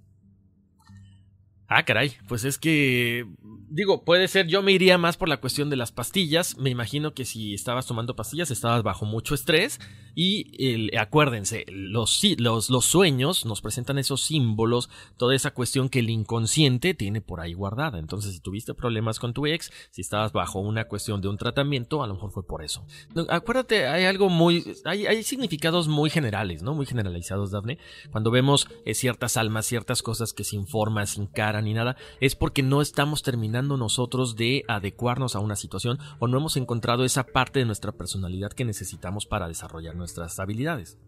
[SPEAKER 2] Ah, caray, pues es que, digo, puede ser, yo me iría más por la cuestión de las pastillas, me imagino que si estabas tomando pastillas estabas bajo mucho estrés y acuérdense, los, los, sueños nos presentan esos símbolos, toda esa cuestión que el inconsciente tiene por ahí guardada, entonces si tuviste problemas con tu ex, si estabas bajo una cuestión de un tratamiento, a lo mejor fue por eso. Acuérdate, hay algo muy, hay, significados muy generales, ¿no? Muy generalizados, Dafne, cuando vemos eh, ciertas almas, ciertas cosas que sin forma, sin cara, ni nada, es porque no estamos terminando nosotros de adecuarnos a una situación o no hemos encontrado esa parte de nuestra personalidad que necesitamos para desarrollar nuestras habilidades.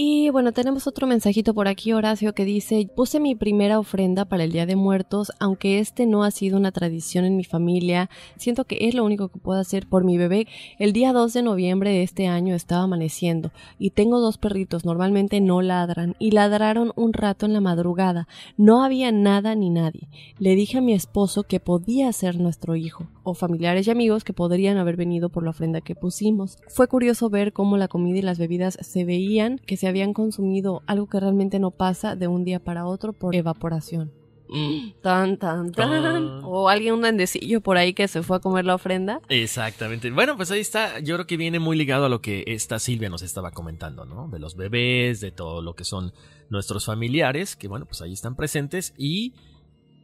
[SPEAKER 1] Y bueno, tenemos otro mensajito por aquí, Horacio, que dice, puse mi primera ofrenda para el Día de Muertos, aunque este no ha sido una tradición en mi familia, siento que es lo único que puedo hacer por mi bebé. El día 2 de noviembre de este año estaba amaneciendo y tengo dos perritos, normalmente no ladran, y ladraron un rato en la madrugada. No había nada ni nadie. Le dije a mi esposo que podía ser nuestro hijo o familiares y amigos que podrían haber venido por la ofrenda que pusimos. Fue curioso ver cómo la comida y las bebidas se veían que se habían consumido, algo que realmente no pasa de un día para otro por evaporación. Mm. Tan, tan, tan. Ah. O alguien, un duendecillo por ahí que se fue a comer la ofrenda.
[SPEAKER 2] Exactamente. Bueno, pues ahí está. Yo creo que viene muy ligado a lo que esta Silvia nos estaba comentando, ¿no? De los bebés, de todo lo que son nuestros familiares, que bueno, pues ahí están presentes y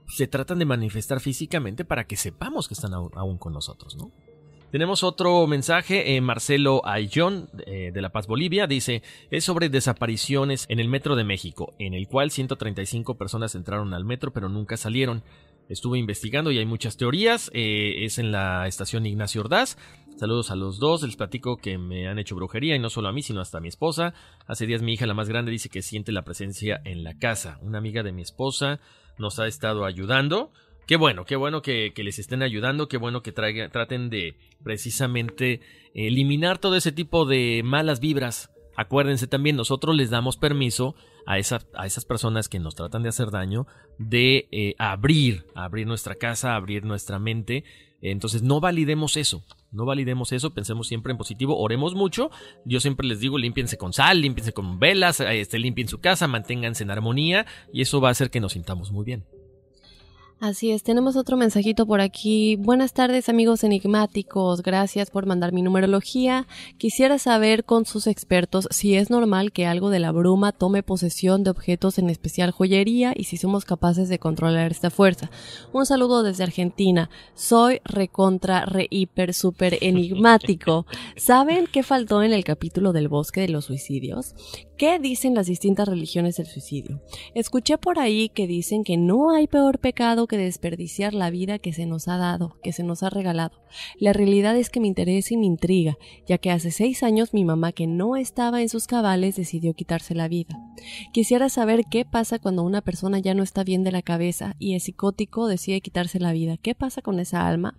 [SPEAKER 2] se tratan de manifestar físicamente para que sepamos que están aún, con nosotros, ¿no? Tenemos otro mensaje, eh, Marcelo Ayllón eh, de La Paz Bolivia dice, es sobre desapariciones en el Metro de México, en el cual 135 personas entraron al metro pero nunca salieron. Estuve investigando y hay muchas teorías, eh, es en la estación Ignacio Ordaz. Saludos a los dos, les platico que me han hecho brujería y no solo a mí, sino hasta a mi esposa. Hace días mi hija, la más grande, dice que siente la presencia en la casa. Una amiga de mi esposa nos ha estado ayudando. Qué bueno, qué bueno que, les estén ayudando, qué bueno que traten de precisamente eliminar todo ese tipo de malas vibras. Acuérdense también, nosotros les damos permiso a, esas, a esas personas que nos tratan de hacer daño de eh, abrir, abrir nuestra casa, abrir nuestra mente entonces no validemos eso, no validemos eso, pensemos siempre en positivo, oremos mucho. Yo siempre les digo, límpiense con sal, límpiense con velas, este, limpien su casa, manténganse en armonía y eso va a hacer que nos sintamos muy bien.
[SPEAKER 1] Así es, tenemos otro mensajito por aquí. Buenas tardes amigos enigmáticos, gracias por mandar mi numerología. Quisiera saber con sus expertos si es normal que algo de la bruma tome posesión de objetos en especial joyería y si somos capaces de controlar esta fuerza. Un saludo desde Argentina. Soy recontra, re hiper, super enigmático. ¿Saben qué faltó en el capítulo del bosque de los suicidios? ¿Qué dicen las distintas religiones del suicidio? Escuché por ahí que dicen que no hay peor pecado que desperdiciar la vida que se nos ha dado, que se nos ha regalado. La realidad es que me interesa y me intriga, ya que hace seis años mi mamá, que no estaba en sus cabales, decidió quitarse la vida. Quisiera saber qué pasa cuando una persona ya no está bien de la cabeza y es psicótico, decide quitarse la vida. ¿Qué pasa con esa alma?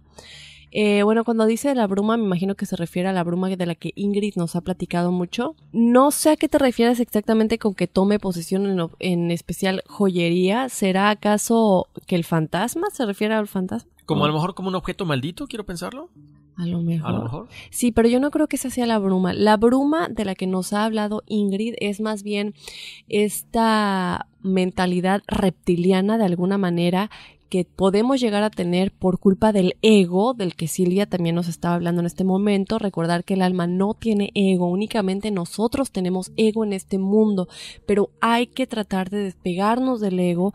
[SPEAKER 1] Eh, bueno, cuando dice la bruma, me imagino que se refiere a la bruma de la que Ingrid nos ha platicado mucho. No sé a qué te refieres exactamente con que tome posesión en, especial joyería. ¿Será acaso que el fantasma se refiere al fantasma?
[SPEAKER 2] Como a lo mm. mejor como un objeto maldito, quiero pensarlo. A lo, mejor.
[SPEAKER 1] Sí, pero yo no creo que esa sea la bruma. La bruma de la que nos ha hablado Ingrid es más bien esta mentalidad reptiliana de alguna manera que podemos llegar a tener por culpa del ego, del que Silvia también nos estaba hablando en este momento. Recordar que el alma no tiene ego, únicamente nosotros tenemos ego en este mundo, pero hay que tratar de despegarnos del ego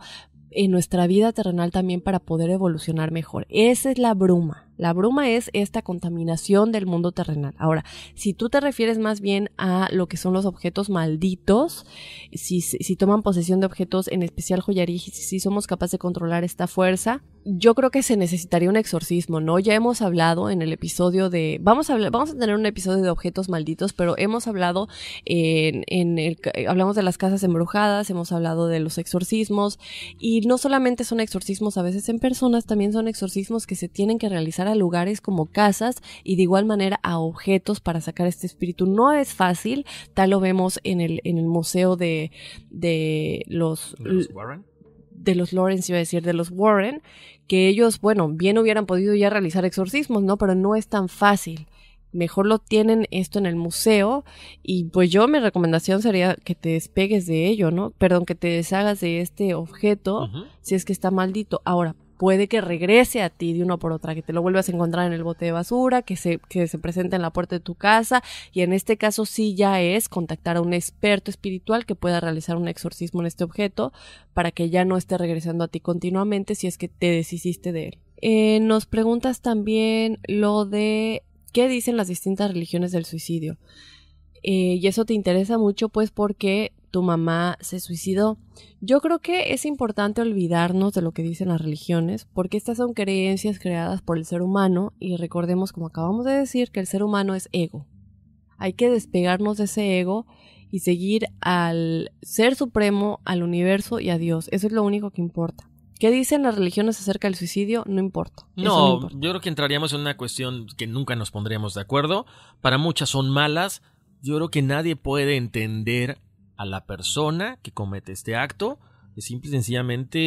[SPEAKER 1] en nuestra vida terrenal también para poder evolucionar mejor. Esa es la bruma. La bruma es esta contaminación del mundo terrenal. Ahora, si tú te refieres más bien a lo que son los objetos malditos, si, toman posesión de objetos, en especial joyería, si, somos capaces de controlar esta fuerza, yo creo que se necesitaría un exorcismo, ¿no? Ya hemos hablado en el episodio de. Vamos a, vamos a tener un episodio de objetos malditos, pero hemos hablado en, en el. Eh, hablamos de las casas embrujadas, hemos hablado de los exorcismos, y no solamente son exorcismos a veces en personas, también son exorcismos que se tienen que realizar a lugares como casas y de igual manera a objetos para sacar este espíritu. No es fácil, tal lo vemos en el, en el museo de, de los... ¿De los Warren? de los Lawrence, iba a decir, de los Warren, que ellos, bueno, bien hubieran podido ya realizar exorcismos, ¿no? Pero no es tan fácil. Mejor lo tienen esto en el museo y pues yo mi recomendación sería que te despegues de ello, ¿no? Perdón, que te deshagas de este objeto si es que está maldito. Ahora, puede que regrese a ti de una por otra, que te lo vuelvas a encontrar en el bote de basura, que se, que se presente en la puerta de tu casa y en este caso sí ya es contactar a un experto espiritual que pueda realizar un exorcismo en este objeto para que ya no esté regresando a ti continuamente si es que te deshiciste de él. Eh, nos preguntas también lo de qué dicen las distintas religiones del suicidio. Eh, y eso te interesa mucho pues porque tu mamá se suicidó. Yo creo que es importante olvidarnos de lo que dicen las religiones, porque estas son creencias creadas por el ser humano y recordemos, como acabamos de decir, que el ser humano es ego. Hay que despegarnos de ese ego y seguir al ser supremo, al universo y a Dios. Eso es lo único que importa. ¿Qué dicen las religiones acerca del suicidio? No importa. No,
[SPEAKER 2] yo creo que entraríamos en una cuestión que nunca nos pondríamos de acuerdo. Para muchas son malas, yo creo que nadie puede entender a la persona que comete este acto. Es simple y sencillamente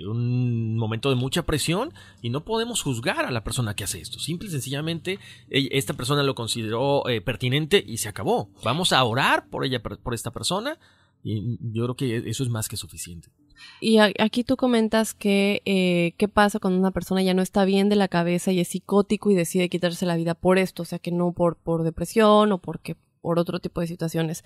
[SPEAKER 2] eh, un momento de mucha presión y no podemos juzgar a la persona que hace esto. Simple y sencillamente esta persona lo consideró eh, pertinente y se acabó. Vamos a orar por ella, por esta persona y yo creo que eso es más que suficiente.
[SPEAKER 1] Y aquí tú comentas que eh, qué pasa cuando una persona ya no está bien de la cabeza y es psicótico y decide quitarse la vida por esto, o sea que no por, por depresión o porque otro tipo de situaciones.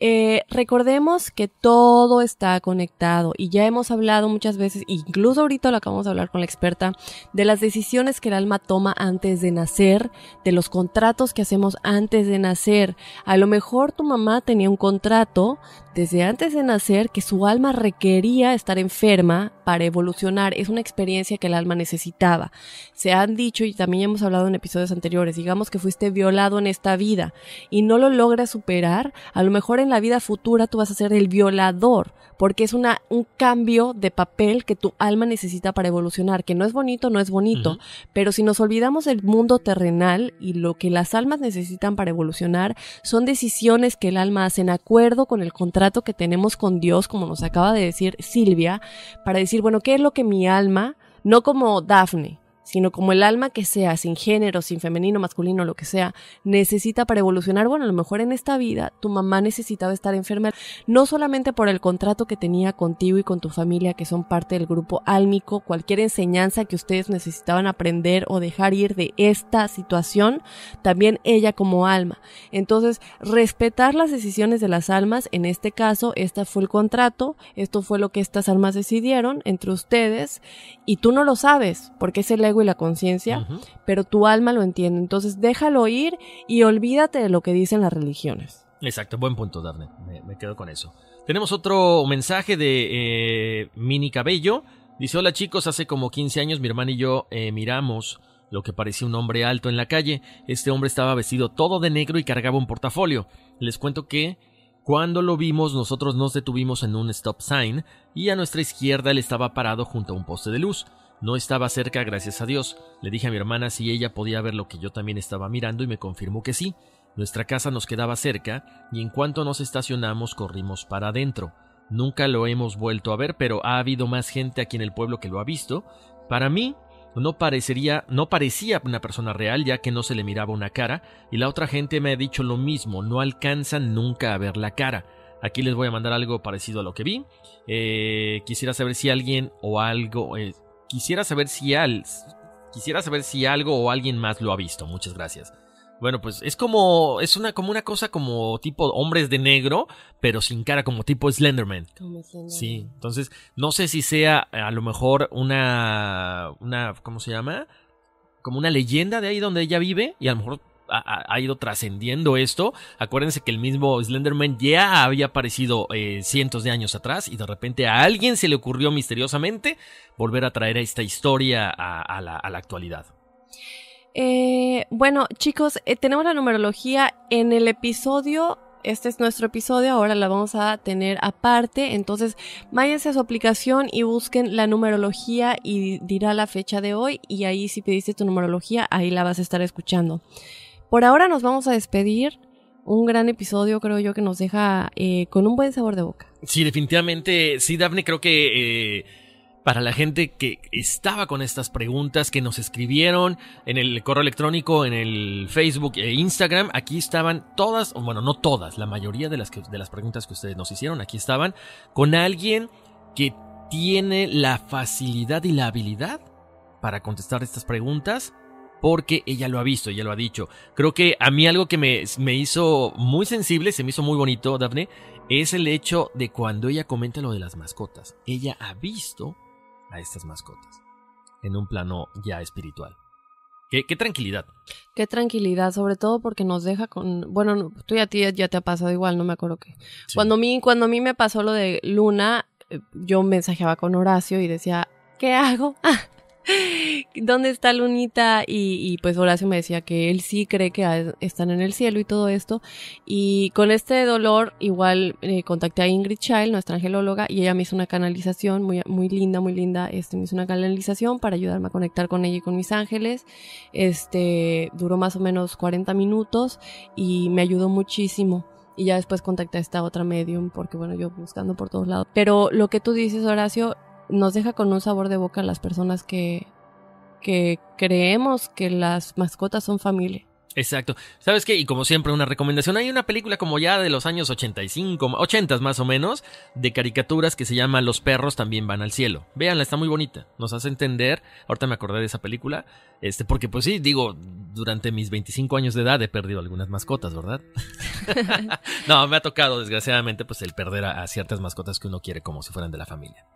[SPEAKER 1] Eh, recordemos que todo está conectado y ya hemos hablado muchas veces, incluso ahorita lo acabamos de hablar con la experta, de las decisiones que el alma toma antes de nacer, de los contratos que hacemos antes de nacer. A lo mejor tu mamá tenía un contrato desde antes de nacer que su alma requería estar enferma para evolucionar. Es una experiencia que el alma necesitaba. Se han dicho y también hemos hablado en episodios anteriores, digamos que fuiste violado en esta vida y no lo logra superar, a lo mejor en la vida futura tú vas a ser el violador, porque es una, un cambio de papel que tu alma necesita para evolucionar, que no es bonito, no es bonito, pero si nos olvidamos del mundo terrenal y lo que las almas necesitan para evolucionar, son decisiones que el alma hace en acuerdo con el contrato que tenemos con Dios, como nos acaba de decir Silvia, para decir, bueno, ¿qué es lo que mi alma, no como Dafne, sino como el alma que sea, sin género, sin femenino, masculino, lo que sea, necesita para evolucionar. Bueno, a lo mejor en esta vida tu mamá necesitaba estar enferma, no solamente por el contrato que tenía contigo y con tu familia, que son parte del grupo álmico, cualquier enseñanza que ustedes necesitaban aprender o dejar ir de esta situación, también ella como alma. Entonces, respetar las decisiones de las almas, en este caso, este fue el contrato, esto fue lo que estas almas decidieron entre ustedes, y tú no lo sabes, porque es el ego y la conciencia, pero tu alma lo entiende. Entonces déjalo ir y olvídate de lo que dicen las religiones.
[SPEAKER 2] Exacto, buen punto, Darne. Me, quedo con eso. Tenemos otro mensaje de eh, Mini Cabello. Dice, hola chicos, hace como 15 años mi hermana y yo eh, miramos lo que parecía un hombre alto en la calle. Este hombre estaba vestido todo de negro y cargaba un portafolio. Les cuento que cuando lo vimos nosotros nos detuvimos en un stop sign y a nuestra izquierda él estaba parado junto a un poste de luz. No estaba cerca, gracias a Dios. Le dije a mi hermana si ella podía ver lo que yo también estaba mirando y me confirmó que sí. Nuestra casa nos quedaba cerca y en cuanto nos estacionamos corrimos para adentro. Nunca lo hemos vuelto a ver, pero ha habido más gente aquí en el pueblo que lo ha visto. Para mí, no parecería, no parecía una persona real, ya que no se le miraba una cara, y la otra gente me ha dicho lo mismo, no alcanzan nunca a ver la cara. Aquí les voy a mandar algo parecido a lo que vi. Eh, quisiera saber si alguien o algo, eh, Quisiera saber si al, quisiera saber si algo o alguien más lo ha visto. Muchas gracias. Bueno, pues es como es una como una cosa como tipo hombres de negro, pero sin cara como tipo Slenderman. Slenderman. Sí, entonces no sé si sea eh, a lo mejor una una ¿cómo se llama? como una leyenda de ahí donde ella vive y a lo mejor ha, ido trascendiendo esto. Acuérdense que el mismo Slenderman ya había aparecido eh, cientos de años atrás y de repente a alguien se le ocurrió misteriosamente volver a traer esta historia a, la, actualidad.
[SPEAKER 1] Eh, bueno, chicos, eh, tenemos la numerología en el episodio. Este es nuestro episodio, ahora la vamos a tener aparte. Entonces, váyanse a su aplicación y busquen la numerología y dirá la fecha de hoy. Y ahí si pediste tu numerología, ahí la vas a estar escuchando. Por ahora nos vamos a despedir. Un gran episodio, creo yo, que nos deja eh, con un buen sabor de boca.
[SPEAKER 2] Sí, definitivamente. Sí, Dafne, creo que. Eh, para la gente que estaba con estas preguntas, que nos escribieron en el correo electrónico, en el Facebook e Instagram. Aquí estaban todas, bueno, no todas, la mayoría de las, de las preguntas que ustedes nos hicieron, aquí estaban, con alguien que tiene la facilidad y la habilidad para contestar estas preguntas porque ella lo ha visto, ella lo ha dicho. Creo que a mí algo que me, hizo muy sensible, se me hizo muy bonito, Daphne, es el hecho de cuando ella comenta lo de las mascotas. Ella ha visto a estas mascotas en un plano ya espiritual. Qué, tranquilidad.
[SPEAKER 1] Qué tranquilidad, sobre todo porque nos deja con... Bueno, tú y a ti ya te ha pasado igual, no me acuerdo qué. Cuando, a mí, cuando a mí me pasó lo de Luna, eh, yo mensajeaba con Horacio y decía, ¿qué hago? Ah, ¿Dónde está Lunita? Y, pues Horacio me decía que él sí cree que están en el cielo y todo esto. Y con este dolor, igual eh, contacté a Ingrid Child, nuestra angelóloga, y ella me hizo una canalización muy, muy linda, muy linda. Este, me hizo una canalización para ayudarme a conectar con ella y con mis ángeles. Este, duró más o menos 40 minutos y me ayudó muchísimo y ya después contacté a esta otra medium porque bueno yo buscando por todos lados pero lo que tú dices Horacio nos deja con un sabor de boca a las personas que, que creemos que las mascotas son familia.
[SPEAKER 2] Exacto. ¿Sabes qué? Y como siempre, una recomendación. Hay una película como ya de los años 85, 80 más o menos, de caricaturas que se llama Los perros también van al cielo. Véanla, está muy bonita. Nos hace entender. Ahorita me acordé de esa película. Este, porque pues sí, digo, durante mis 25 años de edad he perdido algunas mascotas, ¿verdad? no, me ha tocado, desgraciadamente, pues el perder a ciertas mascotas que uno quiere como si fueran de la familia.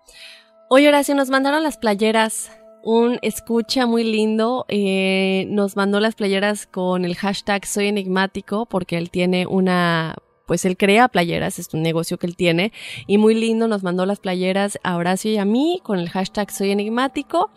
[SPEAKER 1] Oye, Horacio, nos mandaron las playeras. Un escucha muy lindo eh, nos mandó las playeras con el hashtag Soy Enigmático porque él tiene una pues él crea playeras, es un negocio que él tiene y muy lindo nos mandó las playeras a Horacio y a mí con el hashtag soy enigmático.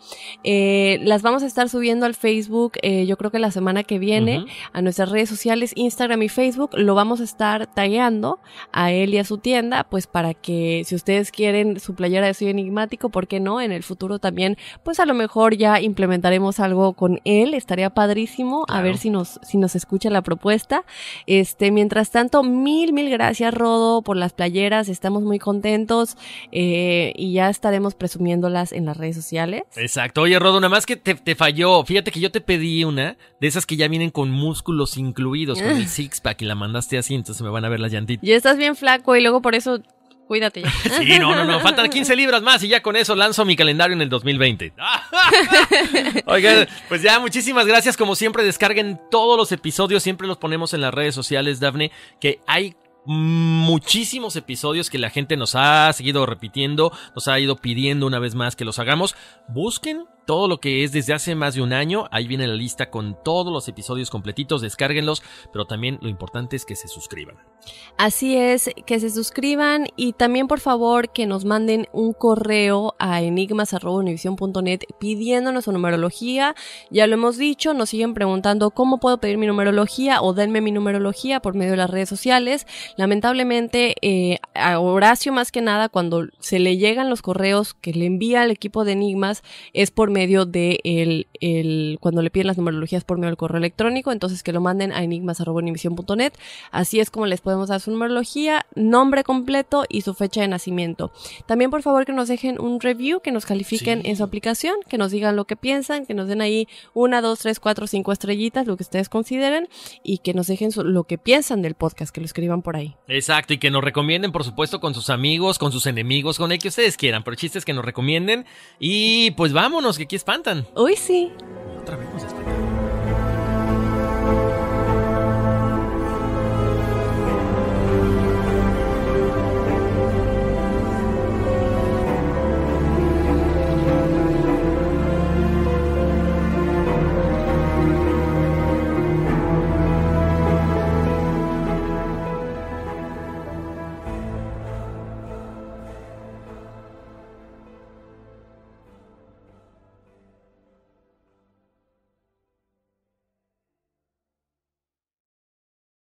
[SPEAKER 1] Eh, las vamos a estar subiendo al Facebook, eh, yo creo que la semana que viene, a nuestras redes sociales, Instagram y Facebook, lo vamos a estar tagueando a él y a su tienda, pues para que si ustedes quieren su playera de soy enigmático, ¿por qué no? En el futuro también, pues a lo mejor ya implementaremos algo con él, estaría padrísimo, a ver si nos, si nos escucha la propuesta. Este, mientras tanto, mi mil, mil gracias Rodo por las playeras, estamos muy contentos eh, y ya estaremos presumiéndolas en las redes sociales.
[SPEAKER 2] Exacto, oye Rodo, nada más que te, te falló, fíjate que yo te pedí una de esas que ya vienen con músculos incluidos, con el ah. six pack y la mandaste así, entonces me van a ver las llantitas.
[SPEAKER 1] Y estás bien flaco y luego por eso Cuídate Sí, no, no, no. Faltan 15
[SPEAKER 2] libras más y ya con eso lanzo mi calendario en el 2020.
[SPEAKER 1] Oigan,
[SPEAKER 2] pues ya muchísimas gracias. Como siempre, descarguen todos los episodios. Siempre los ponemos en las redes sociales, Dafne, que hay muchísimos episodios que la gente nos ha seguido repitiendo, nos ha ido pidiendo una vez más que los hagamos. Busquen todo lo que es desde hace más de un año. Ahí viene la lista con todos los episodios completitos, descárguenlos, pero también lo importante es que se suscriban.
[SPEAKER 1] Así es, que se suscriban y también por favor que nos manden un correo a enigmas.univision.net pidiéndonos su numerología. Ya lo hemos dicho, nos siguen preguntando cómo puedo pedir mi numerología o denme mi numerología por medio de las redes sociales. Lamentablemente, eh, a Horacio más que nada, cuando se le llegan los correos que le envía al equipo de Enigmas, es por medio de el, el, cuando le piden las numerologías por medio del correo electrónico, entonces que lo manden a enigmas.univision.net. Así es como les podemos dar su numerología, nombre completo y su fecha de nacimiento. También por favor que nos dejen un review, que nos califiquen en su aplicación, que nos digan lo que piensan, que nos den ahí una, dos, tres, cuatro, cinco estrellitas, lo que ustedes consideren, y que nos dejen lo que piensan del podcast, que lo escriban por ahí.
[SPEAKER 2] Exacto, y que nos recomienden, por supuesto, con sus amigos, con sus enemigos, con el que ustedes quieran, pero chistes que nos recomienden. Y pues vámonos, que aquí espantan. Hoy sí. Otra vez nos espantan.